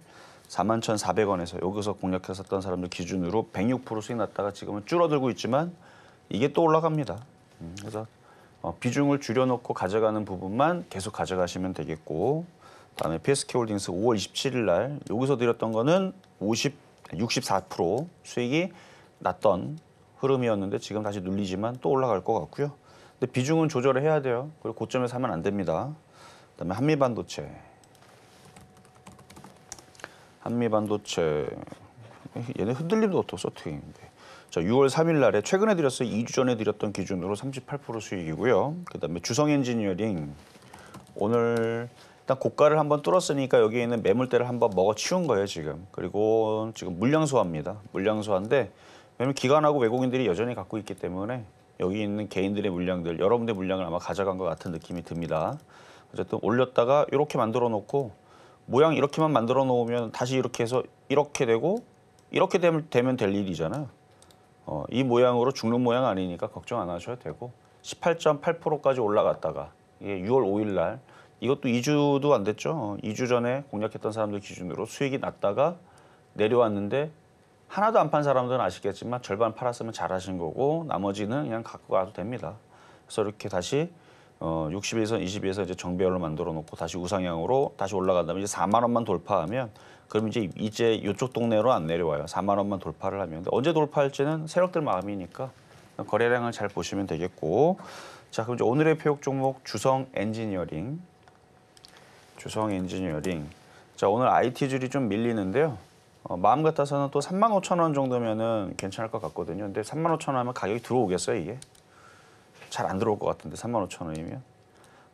41,400원에서 여기서 공략해서 샀던 사람들 기준으로 106% 수익 났다가 지금은 줄어들고 있지만 이게 또 올라갑니다. 음, 그래서 어, 비중을 줄여놓고 가져가는 부분만 계속 가져가시면 되겠고 다음에 PSK홀딩스 5월 27일 날 여기서 드렸던 거는 50, 64% 수익이 났던 흐름이었는데 지금 다시 눌리지만 또 올라갈 것 같고요. 근데 비중은 조절을 해야 돼요. 그리고 고점에서 면안 됩니다. 그다음에 한미반도체. 한미반도체 얘네 흔들림도 없어 어떻게 자, 6월 3일 날에 최근에 드렸어요. 2주 전에 드렸던 기준으로 38% 수익이고요. 그다음에 주성 엔지니어링 오늘 일단 고가를 한번 뚫었으니까 여기 있는 매물대를 한번 먹어 치운 거예요 지금. 그리고 지금 물량 소화입니다. 물량 소화인데 왜냐면 기관하고 외국인들이 여전히 갖고 있기 때문에 여기 있는 개인들의 물량들, 여러분들의 물량을 아마 가져간 것 같은 느낌이 듭니다. 어쨌든 올렸다가 이렇게 만들어 놓고 모양 이렇게만 만들어 놓으면 다시 이렇게 해서 이렇게 되고 이렇게 되면, 되면 될 일이잖아요. 어, 이 모양으로 죽는 모양 아니니까 걱정 안 하셔도 되고 18.8%까지 올라갔다가 이게 6월 5일 날 이것도 2주도 안 됐죠. 2주 어, 전에 공략했던 사람들 기준으로 수익이 났다가 내려왔는데 하나도 안 판 사람들은 아시겠지만 절반 팔았으면 잘하신 거고 나머지는 그냥 갖고 가도 됩니다. 그래서 이렇게 다시 어 60에서 20에서 이제 정배열로 만들어 놓고 다시 우상향으로 다시 올라간 다면 이제 4만 원만 돌파하면 그럼 이제 이제 이쪽 동네로 안 내려와요. 4만 원만 돌파를 하면 근데 언제 돌파할지는 세력들 마음이니까 거래량을 잘 보시면 되겠고 자 그럼 이제 오늘의 표적 종목 주성 엔지니어링 주성 엔지니어링. 자 오늘 IT 줄이 좀 밀리는데요. 어, 마음 같아서는 또 3만 5천 원 정도면은 괜찮을 것 같거든요. 근데 3만 5천 원 하면 가격이 들어오겠어요 이게? 잘 안 들어올 것 같은데 3만 5천 원이면.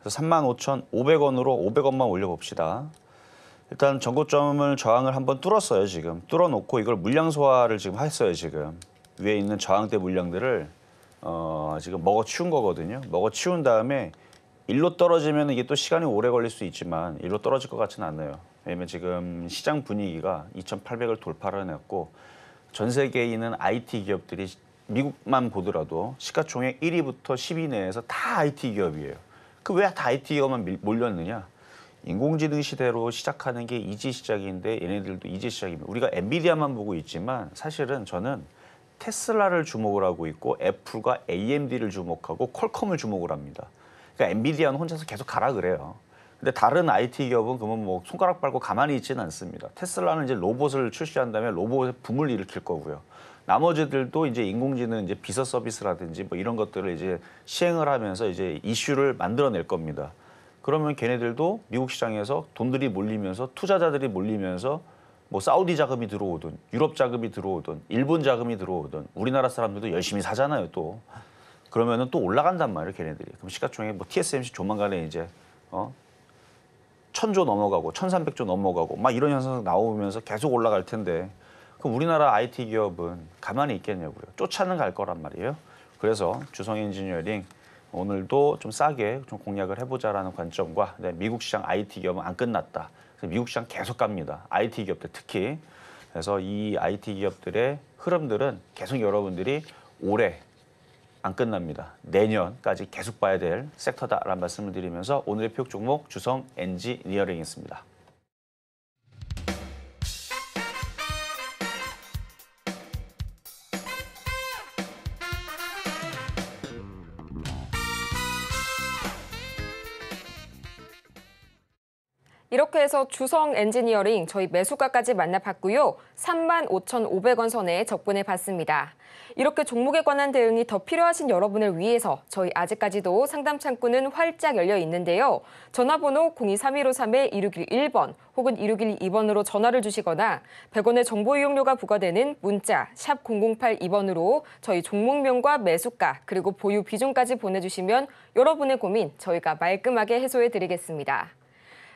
그래서 3만 5천 500원으로 500원만 올려봅시다. 일단 전고점을 저항을 한번 뚫었어요 지금. 뚫어놓고 이걸 물량 소화를 지금 했어요 지금. 위에 있는 저항대 물량들을 어, 지금 먹어치운 거거든요. 먹어치운 다음에 일로 떨어지면 이게 또 시간이 오래 걸릴 수 있지만 일로 떨어질 것 같지는 않아요. 왜냐면 지금 시장 분위기가 2,800을 돌파를 해냈고 전 세계에 있는 IT 기업들이 미국만 보더라도 시가총액 1위부터 10위 내에서 다 IT 기업이에요. 그 왜 다 IT 기업만 몰렸느냐? 인공지능 시대로 시작하는 게 이제 시작인데 얘네들도 이제 시작입니다. 우리가 엔비디아만 보고 있지만 사실은 저는 테슬라를 주목을 하고 있고 애플과 AMD를 주목하고 퀄컴을 주목을 합니다. 그러니까 엔비디아는 혼자서 계속 가라 그래요. 근데 다른 IT 기업은 그러면 뭐 손가락 빨고 가만히 있지는 않습니다. 테슬라는 이제 로봇을 출시한 다면 로봇의 붐을 일으킬 거고요. 나머지들도 이제 인공지능 이제 비서 서비스라든지 뭐 이런 것들을 이제 시행을 하면서 이제 이슈를 만들어낼 겁니다. 그러면 걔네들도 미국 시장에서 돈들이 몰리면서 투자자들이 몰리면서 뭐 사우디 자금이 들어오든 유럽 자금이 들어오든 일본 자금이 들어오든 우리나라 사람들도 열심히 사잖아요 또. 그러면은 또 올라간단 말이에요, 걔네들이. 그럼 시가총액 뭐 TSMC 조만간에 이제 어? 천조 넘어가고 천삼백조 넘어가고 막 이런 현상 나오면서 계속 올라갈 텐데 그럼 우리나라 IT 기업은 가만히 있겠냐고요. 쫓아는 갈 거란 말이에요. 그래서 주성 엔지니어링 오늘도 좀 싸게 좀 공략을 해보자라는 관점과 네, 미국 시장 IT 기업은 안 끝났다. 미국 시장 계속 갑니다. IT 기업들 특히. 그래서 이 IT 기업들의 흐름들은 계속 여러분들이 올해 안 끝납니다. 내년까지 계속 봐야 될 섹터다라는 말씀을 드리면서 오늘의 표 종목 주성 엔지니어링이었습니다. 이렇게 해서 주성 엔지니어링 저희 매수가까지 만나봤고요. 35,500원 선에 적분해 봤습니다. 이렇게 종목에 관한 대응이 더 필요하신 여러분을 위해서 저희 아직까지도 상담 창구는 활짝 열려 있는데요. 전화번호 023153-1611번 혹은 1612번으로 전화를 주시거나 100원의 정보 이용료가 부과되는 문자 샵 0082번으로 저희 종목명과 매수가 그리고 보유 비중까지 보내주시면 여러분의 고민 저희가 말끔하게 해소해 드리겠습니다.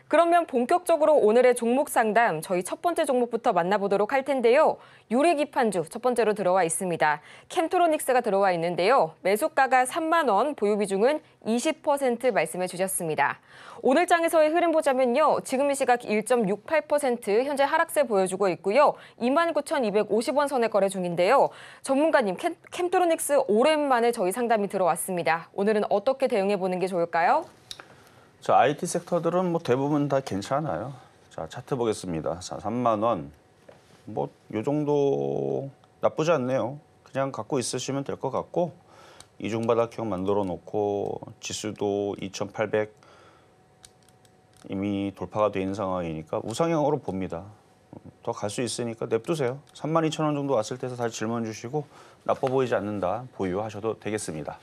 그러면 본격적으로 오늘의 종목 상담 저희 첫 번째 종목부터 만나보도록 할 텐데요. 유리 기판주 첫 번째로 들어와 있습니다. 캠토로닉스가 들어와 있는데요. 매수가가 3만 원, 보유 비중은 20% 말씀해 주셨습니다. 오늘 장에서의 흐름 보자면요. 지금 이 시각 1.68% 현재 하락세 보여주고 있고요. 29,250원 선에 거래 중인데요. 전문가님 캠, 캠토로닉스 오랜만에 저희 상담이 들어왔습니다. 오늘은 어떻게 대응해 보는 게 좋을까요? 자, IT 섹터들은 뭐 대부분 다 괜찮아요. 자, 차트 보겠습니다. 자, 3만 원. 뭐요 정도 나쁘지 않네요. 그냥 갖고 있으시면 될 것 같고 이중바닥형 만들어 놓고 지수도 2800 이미 돌파가 돼 있는 상황이니까 우상향으로 봅니다. 더 갈 수 있으니까 냅두세요. 32,000원 정도 왔을 때서 다시 질문 주시고 나빠 보이지 않는다 보유하셔도 되겠습니다.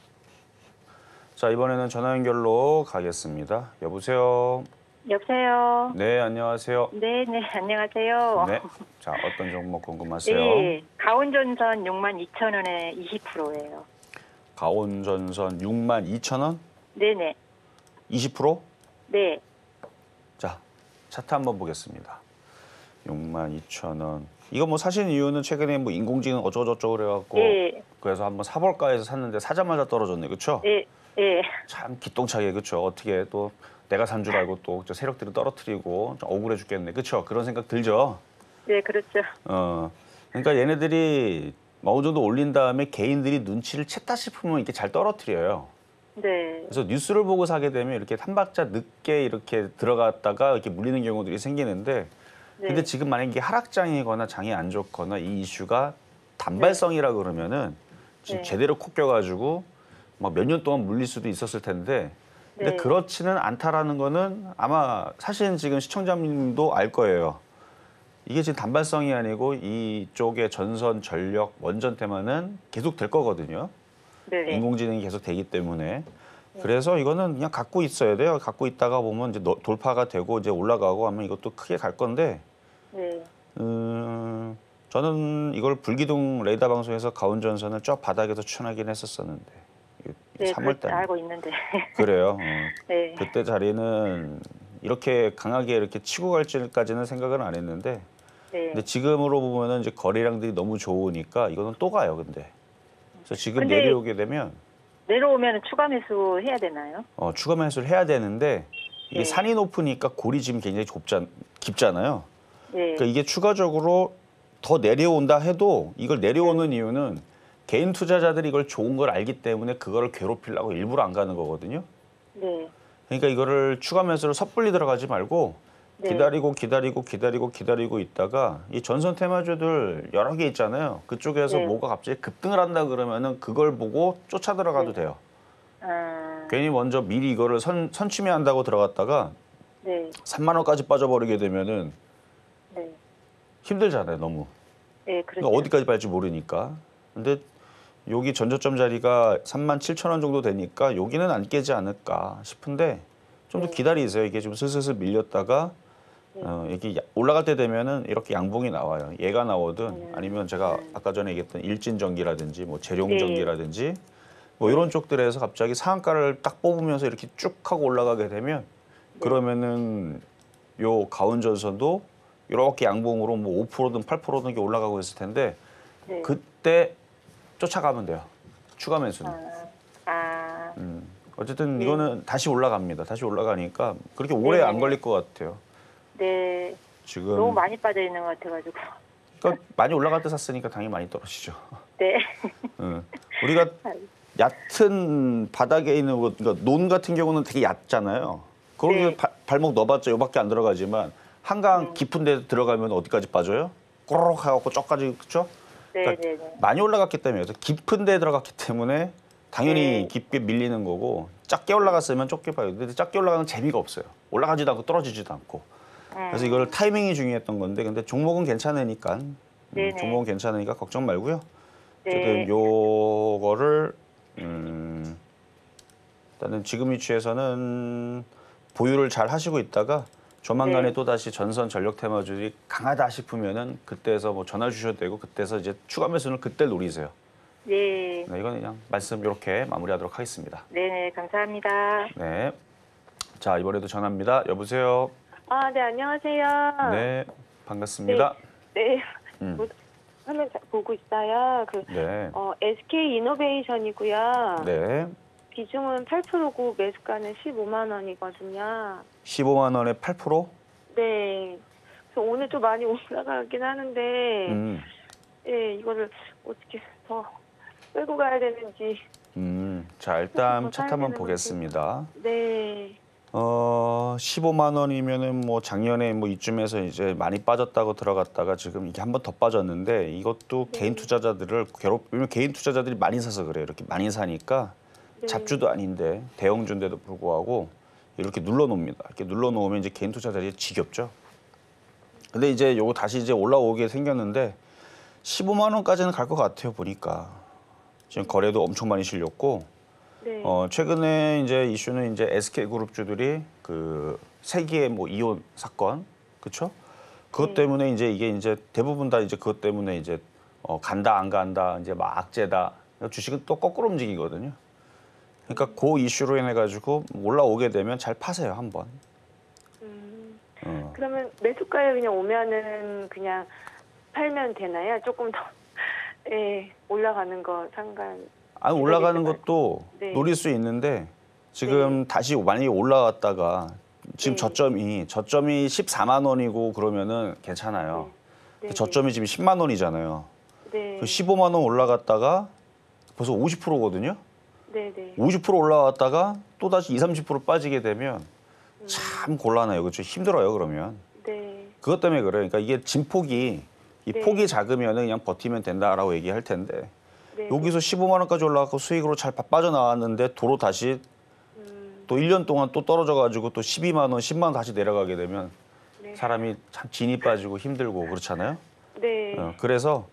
자, 이번에는 전화 연결로 가겠습니다. 여보세요. 여보세요. 네, 안녕하세요. 네, 네, 안녕하세요. 네. 자, 어떤 종목 궁금하세요? 네, 가온전선 6만 2천 원에 20%예요. 가온전선 6만 2천 원? 네, 네. 20%? 네. 자, 차트 한번 보겠습니다. 6만 2천 원. 이거 뭐 사신 이유는 최근에 뭐 인공지능 어쩌고저쩌고 그래갖고 네. 그래서 한번 사볼까 해서 샀는데 사자마자 떨어졌네, 그렇죠? 네. 예. 참 기똥차게 그렇죠. 어떻게 또 내가 산 줄 알고 또저 세력들을 떨어뜨리고 좀 억울해 죽겠네. 그렇죠. 그런 생각 들죠. 네, 그렇죠. 어, 그러니까 얘네들이 어느 정도 올린 다음에 개인들이 눈치를 챘다 싶으면 이렇게 잘 떨어뜨려요. 네. 그래서 뉴스를 보고 사게 되면 이렇게 한 박자 늦게 이렇게 들어갔다가 이렇게 물리는 경우들이 생기는데 네. 근데 지금 만약에 하락장이거나 장이 안 좋거나 이 이슈가 단발성이라 그러면은 지금 네. 제대로 콕 껴가지고 몇년 동안 물릴 수도 있었을 텐데 근데 네. 그렇지는 않다라는 거는 아마 사실은 지금 시청자님도 알 거예요. 이게 지금 단발성이 아니고 이쪽의 전선, 전력, 원전 테마는 계속 될 거거든요. 네. 인공지능이 계속 되기 때문에. 네. 그래서 이거는 그냥 갖고 있어야 돼요. 갖고 있다가 보면 이제 돌파가 되고 이제 올라가고 하면 이것도 크게 갈 건데. 네. 음, 저는 이걸 불기둥 레이더 방송에서 가온 전선을 쫙 바닥에서 추천하긴 했었었는데. 네, 3월달. 알고 있는데. 그래요. 어. 네. 그때 자리는 이렇게 강하게 이렇게 치고 갈지까지는 생각은 안 했는데. 네. 근데 지금으로 보면은 이제 거리량들이 너무 좋으니까 이거는 또 가요, 근데. 그래서 지금 근데 내려오게 되면 내려오면 추가 매수 해야 되나요? 어, 추가 매수를 해야 되는데 이게 네. 산이 높으니까 골이 지금 굉장히 좁잖 깊잖아요. 네. 그러니까 이게 추가적으로 더 내려온다 해도 이걸 내려오는 이유는 개인 투자자들이 이걸 좋은 걸 알기 때문에 그거를 괴롭히려고 일부러 안 가는 거거든요. 네. 그러니까 이거를 추가 매수를 섣불리 들어가지 말고 네. 기다리고 기다리고 기다리고 기다리고 있다가 이 전선 테마주들 여러 개 있잖아요. 그쪽에서 네. 뭐가 갑자기 급등을 한다 그러면은 그걸 보고 쫓아 들어가도 네. 돼요. 아... 괜히 먼저 미리 이거를 선, 선취미한다고 들어갔다가 네. 3만 원까지 빠져버리게 되면은 네. 힘들잖아요, 너무. 네, 그렇죠. 그러니까 어디까지 빨지 모르니까. 근데 여기 전저점 자리가 3만 7천 원 정도 되니까 여기는 안 깨지 않을까 싶은데 좀더 네. 기다리세요. 이게 좀 슬슬슬 밀렸다가 네. 어, 이게 올라갈 때 되면은 이렇게 양봉이 나와요. 얘가 나오든 네. 아니면 제가 아까 전에 얘기했던 일진 전기라든지 뭐 재룡 전기라든지 뭐 이런 쪽들에서 갑자기 상한가를 딱 뽑으면서 이렇게 쭉 하고 올라가게 되면 그러면은 요 가운 전선도 이렇게 양봉으로 뭐 5%든 8%든 올라가고 있을 텐데 그때 쫓아가면 돼요. 추가 매수는. 아. 아. 음. 어쨌든 네. 이거는 다시 올라갑니다. 다시 올라가니까 그렇게 오래 네. 안 걸릴 것 같아요. 네. 지금 너무 많이 빠져 있는 것 같아가지고. 그러니까 많이 올라갈 때 샀으니까 당연히 많이 떨어지죠. 네. 음. 우리가 얕은 바닥에 있는 것, 그러니까 논 같은 경우는 되게 얕잖아요. 그걸 네. 발목 넣어봤자 요밖에 안 들어가지만 한강 음. 깊은 데 들어가면 어디까지 빠져요? 꼬르륵 하고 쪽까지 그렇죠? 그러니까 많이 올라갔기 때문에 그래서 깊은 데 들어갔기 때문에 당연히 네. 깊게 밀리는 거고 작게 올라갔으면 좁게 봐요. 근데 작게 올라가는 재미가 없어요. 올라가지도 않고 떨어지지도 않고. 그래서 이걸 음. 타이밍이 중요했던 건데 근데 종목은 괜찮으니까 음, 종목은 괜찮으니까 걱정 말고요. 지금 네. 요거를 음, 일단은 지금 위치에서는 보유를 잘 하시고 있다가 조만간에 네. 또 다시 전선 전력 테마주들이 강하다 싶으면은 그때서 뭐 전화 주셔도 되고 그때서 이제 추가 매수는 그때 노리세요. 네. 네 이건 그냥 말씀 이렇게 마무리하도록 하겠습니다. 네, 네, 감사합니다. 네. 자 이번에도 전화입니다. 여보세요. 아, 네 안녕하세요. 네, 반갑습니다. 네. 네. 음. 뭐, 화면 보고 있어요. 그 네. 어, SK 이노베이션이고요. 네. 비중은 8%고 매수가는 15만 원이거든요. 15만 원에 8%? 네. 그래서 오늘 좀 많이 올라가긴 하는데 음. 예, 이거를 어떻게 더 끌고 가야 되는지. 음. 자, 일단 차 한번 보겠습니다. 네. 어, 15만 원이면은 뭐 작년에 뭐 이쯤에서 이제 많이 빠졌다고 들어갔다가 지금 이게 한번더 빠졌는데 이것도 네. 개인 투자자들을 괴롭히면 개인 투자자들이 많이 사서 그래요. 이렇게 많이 사니까 네. 잡주도 아닌데 대형주인데도 불구하고 이렇게 눌러 놓습니다. 이렇게 눌러 놓으면 이제 개인 투자 자리에 지겹죠. 근데 이제 요거 다시 이제 올라오게 생겼는데 15만 원까지는 갈 것 같아요 보니까 지금 거래도 엄청 많이 실렸고 네. 어, 최근에 이제 이슈는 이제 SK 그룹주들이 그 세기의 뭐 이혼 사건 그렇죠? 그것 네. 때문에 이제 이게 이제 대부분 다 이제 그것 때문에 이제 어, 간다 안 간다 이제 막 악재다 주식은 또 거꾸로 움직이거든요. 그러니까 그 이슈로 인해 가지고 올라오게 되면 잘 파세요 한번. 음, 어. 그러면 매수가에 그냥 오면은 그냥 팔면 되나요? 조금 더 예, 올라가는 거 상관. 아니 올라가는 것도 네. 노릴 수 있는데 지금 네. 다시 많이 올라왔다가 지금 네. 저점이 저점이 14만 원이고 그러면은 괜찮아요. 네. 네. 그 저점이 지금 10만 원이잖아요. 네. 15만 그 원 올라갔다가 벌써 50%거든요. 네네. 50% 올라왔다가 또 다시 20, 30% 빠지게 되면 참 곤란해요. 그렇죠? 힘들어요, 그러면. 네. 그것 때문에 그래요. 그러니까 이게 진폭이 이 네. 폭이 작으면 그냥 버티면 된다라고 얘기할 텐데 네. 여기서 15만 원까지 올라가고 수익으로 잘 빠져나왔는데 도로 다시 음. 또 1년 동안 또 떨어져 가지고 또 12만 원, 10만 원 다시 내려가게 되면 네. 사람이 참 진이 빠지고 힘들고 그렇잖아요. 네. 어, 그래서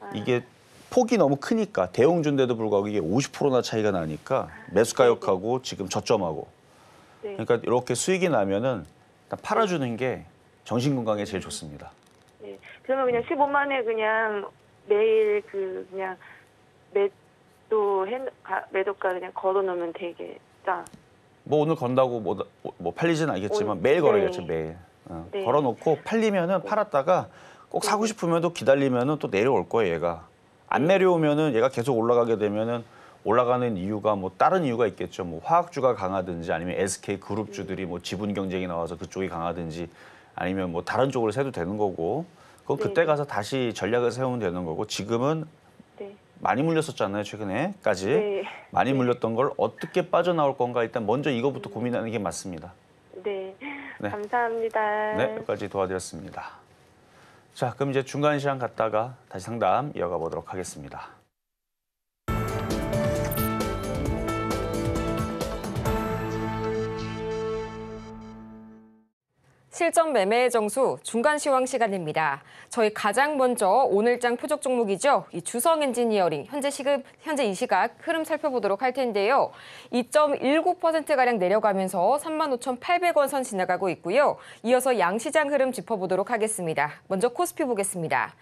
아. 이게 폭이 너무 크니까 대형주인데도 불구하고 이게 50%나 차이가 나니까 매수가격하고 네, 네. 지금 저점하고 네. 그러니까 이렇게 수익이 나면은 일단 팔아주는 게 정신 건강에 제일 좋습니다. 네. 그러면 그냥 15만에 그냥 매일 그 그냥 매도 해, 매도가 그냥 걸어놓으면 되겠다. 뭐 오늘 건다고 뭐, 뭐 팔리진 않겠지만 오, 매일 네. 걸어야죠 겠 네. 매일. 어. 네. 걸어놓고 팔리면은 팔았다가 꼭 사고 싶으면 또 기다리면은 또 내려올 거예요 얘가. 안 내려오면은 얘가 계속 올라가게 되면은 올라가는 이유가 뭐 다른 이유가 있겠죠. 뭐 화학주가 강하든지 아니면 SK 그룹주들이 뭐 지분 경쟁이 나와서 그쪽이 강하든지 아니면 뭐 다른 쪽으로 세도 되는 거고 그건 그때 네. 가서 다시 전략을 세우면 되는 거고 지금은 네. 많이 물렸었잖아요 최근에까지 네. 많이 네. 물렸던 걸 어떻게 빠져나올 건가 일단 먼저 이거부터 고민하는 게 맞습니다. 네, 감사합니다. 네 여기까지 도와드렸습니다. 자, 그럼 이제 중간 시간 갔다가 다시 상담 이어가 보도록 하겠습니다. 실전 매매의 정수 중간 시황 시간입니다. 저희 가장 먼저 오늘장 표적 종목이죠. 이 주성 엔지니어링 현재 시급 현재 이 시각 흐름 살펴보도록 할 텐데요. 2.19% 가량 내려가면서 35,800원 선 지나가고 있고요. 이어서 양시장 흐름 짚어보도록 하겠습니다. 먼저 코스피 보겠습니다.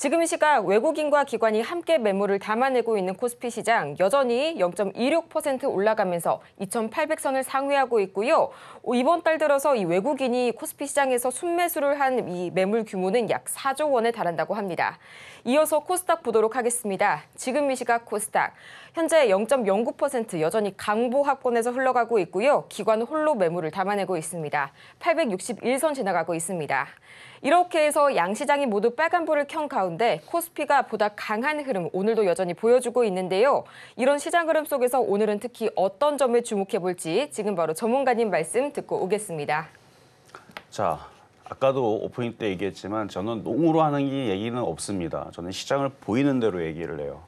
지금 이 시각 외국인과 기관이 함께 매물을 담아내고 있는 코스피 시장 여전히 0.26% 올라가면서 2,800선을 상회하고 있고요. 이번 달 들어서 이 외국인이 코스피 시장에서 순매수를 한 이 매물 규모는 약 4조 원에 달한다고 합니다. 이어서 코스닥 보도록 하겠습니다. 지금 이 시각 코스닥 현재 0.09% 여전히 강보 학권에서 흘러가고 있고요. 기관 홀로 매물을 담아내고 있습니다. 861선 지나가고 있습니다. 이렇게 해서 양시장이 모두 빨간불을 켠 가운데 코스피가 보다 강한 흐름 오늘도 여전히 보여주고 있는데요. 이런 시장 흐름 속에서 오늘은 특히 어떤 점을 주목해 볼지 지금 바로 전문가님 말씀 듣고 오겠습니다. 자, 아까도 오프닝 때 얘기했지만 저는 농으로 하는 얘기는 없습니다. 저는 시장을 보이는 대로 얘기를 해요.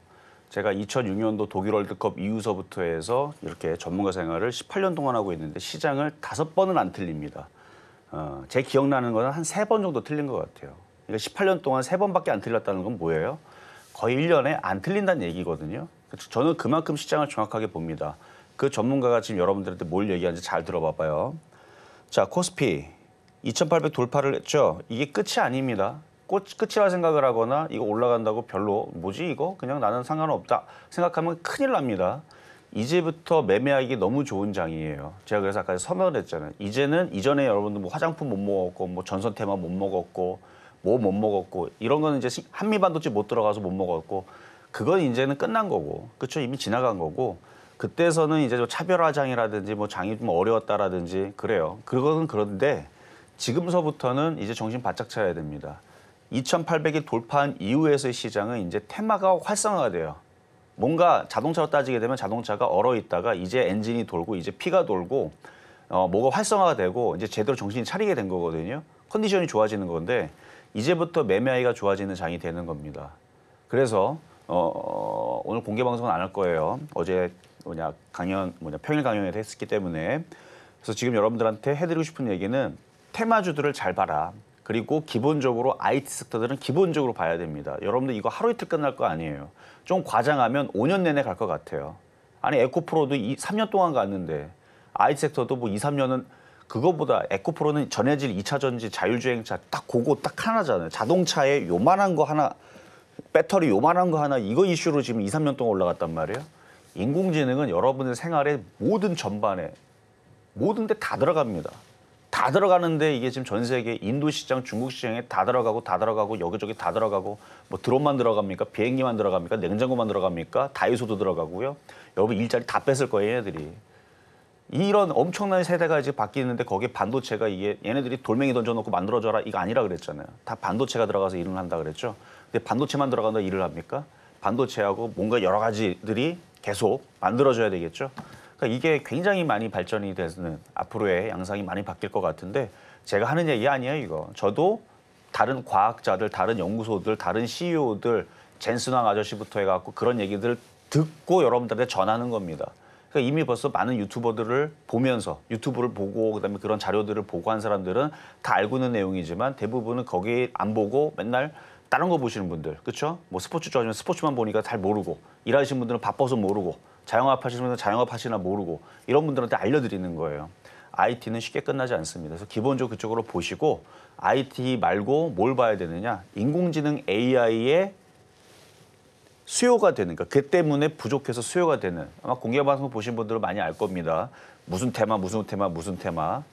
제가 2006년도 독일 월드컵 이후서부터 해서 이렇게 전문가 생활을 18년 동안 하고 있는데 시장을 다섯 번은 안 틀립니다. 어, 제 기억나는 거는 한세 번 정도 틀린 것 같아요. 그러니까 18년 동안 세 번밖에 안 틀렸다는 건 뭐예요? 거의 1년에 안 틀린다는 얘기거든요. 저는 그만큼 시장을 정확하게 봅니다. 그 전문가가 지금 여러분들한테 뭘 얘기하는지 잘 들어봐봐요. 자, 코스피 2,800 돌파를 했죠. 이게 끝이 아닙니다. 꽃, 끝이라 생각을 하거나 이거 올라간다고 별로 뭐지 이거 그냥 나는 상관없다 생각하면 큰일 납니다. 이제부터 매매하기 너무 좋은 장이에요. 제가 그래서 아까 선언을 했잖아요. 이제는 이전에 여러분들 뭐 화장품 못 먹었고 뭐 전선 테마 못 먹었고 뭐 못 먹었고 이런 거는 이제 한미 반도체 못 들어가서 못 먹었고 그건 이제는 끝난 거고 그쵸 이미 지나간 거고 그때서는 이제 뭐 차별화장이라든지 뭐 장이 좀 어려웠다라든지 그래요. 그거는 그런데 지금서부터는 이제 정신 바짝 차려야 됩니다. 2,800이 돌파한 이후에서의 시장은 이제 테마가 활성화돼요. 가 뭔가 자동차로 따지게 되면 자동차가 얼어 있다가 이제 엔진이 돌고 이제 피가 돌고 어, 뭐가 활성화가 되고 이제 제대로 정신이 차리게 된 거거든요. 컨디션이 좋아지는 건데 이제부터 매매하기가 좋아지는 장이 되는 겁니다. 그래서 어, 어 오늘 공개 방송은 안 할 거예요. 어제 뭐냐 강연 뭐냐 평일 강연에 했었기 때문에 그래서 지금 여러분들한테 해드리고 싶은 얘기는 테마주들을 잘 봐라. 그리고 기본적으로 IT 섹터들은 기본적으로 봐야 됩니다. 여러분들 이거 하루 이틀 끝날 거 아니에요. 좀 과장하면 5년 내내 갈 것 같아요. 아니 에코프로도 2, 3년 동안 갔는데 IT 섹터도 뭐 2, 3년은 그것보다 에코프로는 전해질 2차 전지 자율주행차 딱 그거 딱 하나잖아요. 자동차에 요만한 거 하나 배터리 요만한 거 하나 이거 이슈로 지금 2, 3년 동안 올라갔단 말이에요. 인공지능은 여러분의 생활의 모든 전반에 모든 데 다 들어갑니다. 다 들어가는데 이게 지금 전 세계 인도 시장, 중국 시장에 다 들어가고 다 들어가고 여기저기 다 들어가고 뭐 드론만 들어갑니까? 비행기만 들어갑니까? 냉장고만 들어갑니까? 다이소도 들어가고요. 여러분 일자리 다 뺏을 거예요, 얘네들이. 이런 엄청난 세대가 이제 바뀌는데 거기에 반도체가 이게 얘네들이 돌멩이 던져놓고 만들어줘라 이거 아니라 그랬잖아요. 다 반도체가 들어가서 일을 한다 그랬죠. 근데 반도체만 들어간다 일을 합니까? 반도체하고 뭔가 여러 가지들이 계속 만들어져야 되겠죠. 그러니까 이게 굉장히 많이 발전이 되는 앞으로의 양상이 많이 바뀔 것 같은데 제가 하는 얘기 아니에요 이거. 저도 다른 과학자들, 다른 연구소들, 다른 CEO들 젠스왕 아저씨부터 해갖고 그런 얘기들 듣고 여러분들한테 전하는 겁니다. 그러니까 이미 벌써 많은 유튜버들을 보면서 유튜브를 보고 그다음에 그런 자료들을 보고 한 사람들은 다 알고 있는 내용이지만 대부분은 거기 안 보고 맨날 다른 거 보시는 분들, 그렇죠? 뭐 스포츠 좋아하시면 스포츠만 보니까 잘 모르고 일하시는 분들은 바빠서 모르고 자영업 하시는 분들은 자영업 하시나 모르고 이런 분들한테 알려드리는 거예요. IT는 쉽게 끝나지 않습니다. 그래서 기본적으로 그쪽으로 보시고 IT 말고 뭘 봐야 되느냐? 인공지능 AI의 수요가 되는 그러니까 그 때문에 부족해서 수요가 되는 아마 공개 방송 보신 분들은 많이 알 겁니다. 무슨 테마 무슨 테마 무슨 테마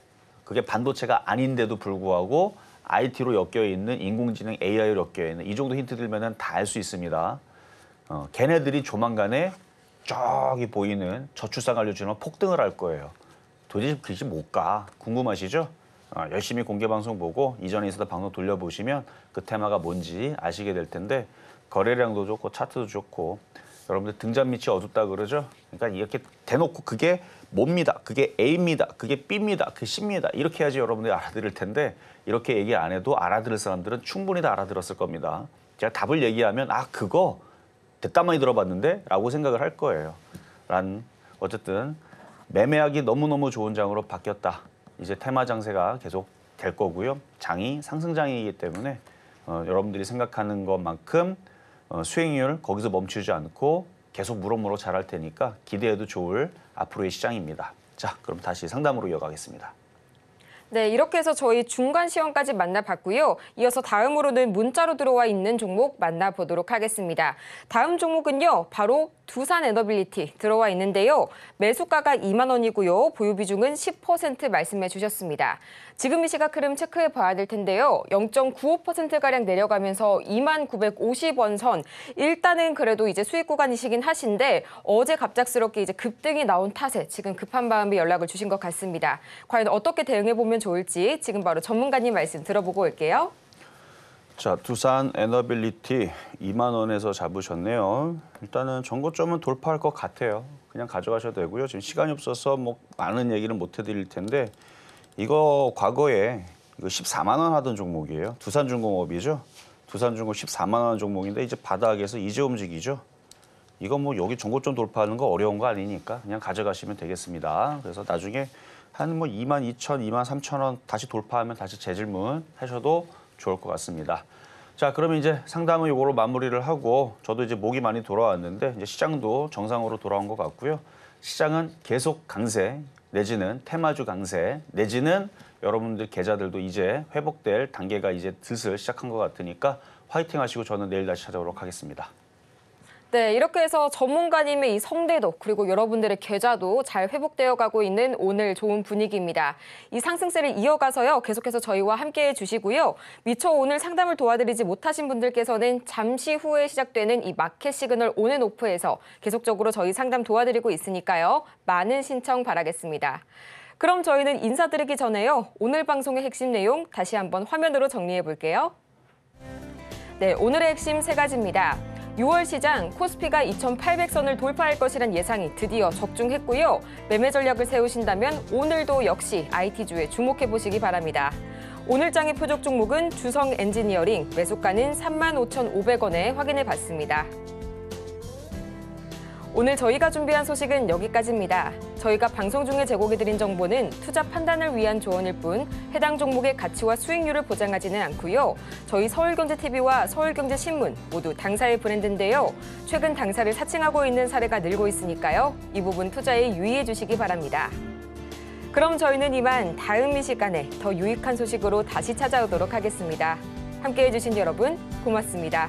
그게 반도체가 아닌데도 불구하고 IT로 엮여 있는 인공지능 AI로 엮여 있는 이 정도 힌트 들면다 알 수 있습니다. 어, 걔네들이 조만간에 쫙기 보이는 저출산 관리주는 폭등을 할 거예요. 도대체 그집못 가. 궁금하시죠? 아, 열심히 공개 방송 보고 이전에 있었던 방송 돌려보시면 그 테마가 뭔지 아시게 될 텐데 거래량도 좋고 차트도 좋고 여러분들 등잔 밑이 어둡다 그러죠? 그러니까 이렇게 대놓고 그게 뭡니다. 그게 A입니다. 그게 B입니다. 그게 C입니다. 이렇게 해야지 여러분들이 알아들을 텐데 이렇게 얘기 안 해도 알아들을 사람들은 충분히 다 알아들었을 겁니다. 제가 답을 얘기하면 아 그거 됐다 많이 들어봤는데 라고 생각을 할 거예요. 란 어쨌든 매매하기 너무너무 좋은 장으로 바뀌었다. 이제 테마 장세가 계속 될 거고요. 장이 상승장이기 때문에 어, 여러분들이 생각하는 것만큼 어, 수익률 거기서 멈추지 않고 계속 무럭무럭 잘할 테니까 기대해도 좋을 앞으로의 시장입니다. 자, 그럼 다시 상담으로 이어가겠습니다. 네, 이렇게 해서 저희 중간 시험까지 만나봤고요. 이어서 다음으로는 문자로 들어와 있는 종목 만나보도록 하겠습니다. 다음 종목은요, 바로 두산 에너빌리티 들어와 있는데요. 매수가가 2만 원이고요. 보유 비중은 10% 말씀해 주셨습니다. 지금 이 시각 흐름 체크해 봐야 될 텐데요. 0.95%가량 내려가면서 2만 950원 선. 일단은 그래도 이제 수익 구간이시긴 하신데 어제 갑작스럽게 이제 급등이 나온 탓에 지금 급한 마음에 연락을 주신 것 같습니다. 과연 어떻게 대응해 보면 좋을지 지금 바로 전문가님 말씀 들어보고 올게요. 자, 두산 에너빌리티 2만 원에서 잡으셨네요. 일단은 전고점은 돌파할 것 같아요. 그냥 가져가셔도 되고요. 지금 시간이 없어서 뭐 많은 얘기를 못 해드릴 텐데 이거 과거에 이거 14만 원 하던 종목이에요. 두산중공업이죠. 두산중공 14만 원 종목인데 이제 바닥에서 이제 움직이죠. 이건 뭐 여기 전고점 돌파하는 거 어려운 거 아니니까 그냥 가져가시면 되겠습니다. 그래서 나중에 한 뭐 2만 2천, 2만 3천 원 다시 돌파하면 다시 재질문 하셔도 좋을 것 같습니다. 자, 그러면 이제 상담은 이거로 마무리를 하고 저도 이제 목이 많이 돌아왔는데 이제 시장도 정상으로 돌아온 것 같고요. 시장은 계속 강세 내지는 테마주 강세, 내지는 여러분들 계좌들도 이제 회복될 단계가 이제 슬슬 시작한 것 같으니까 화이팅 하시고 저는 내일 다시 찾아오도록 하겠습니다. 네, 이렇게 해서 전문가님의 이 성대도 그리고 여러분들의 계좌도 잘 회복되어 가고 있는 오늘 좋은 분위기입니다. 이 상승세를 이어가서요. 계속해서 저희와 함께 해 주시고요. 미처 오늘 상담을 도와드리지 못하신 분들께서는 잠시 후에 시작되는 이 마켓 시그널 오는 오프에서 계속적으로 저희 상담 도와드리고 있으니까요. 많은 신청 바라겠습니다. 그럼 저희는 인사드리기 전에요. 오늘 방송의 핵심 내용 다시 한번 화면으로 정리해 볼게요. 네, 오늘의 핵심 세 가지입니다. 6월 시장 코스피가 2,800선을 돌파할 것이란 예상이 드디어 적중했고요. 매매 전략을 세우신다면 오늘도 역시 IT주에 주목해 보시기 바랍니다. 오늘 장의 표적 종목은 주성 엔지니어링, 매수가는 35,500원에 확인해 봤습니다. 오늘 저희가 준비한 소식은 여기까지입니다. 저희가 방송 중에 제공해드린 정보는 투자 판단을 위한 조언일 뿐 해당 종목의 가치와 수익률을 보장하지는 않고요. 저희 서울경제TV와 서울경제신문 모두 당사의 브랜드인데요. 최근 당사를 사칭하고 있는 사례가 늘고 있으니까요. 이 부분 투자에 유의해 주시기 바랍니다. 그럼 저희는 이만 다음 이 시간에 더 유익한 소식으로 다시 찾아오도록 하겠습니다. 함께해 주신 여러분 고맙습니다.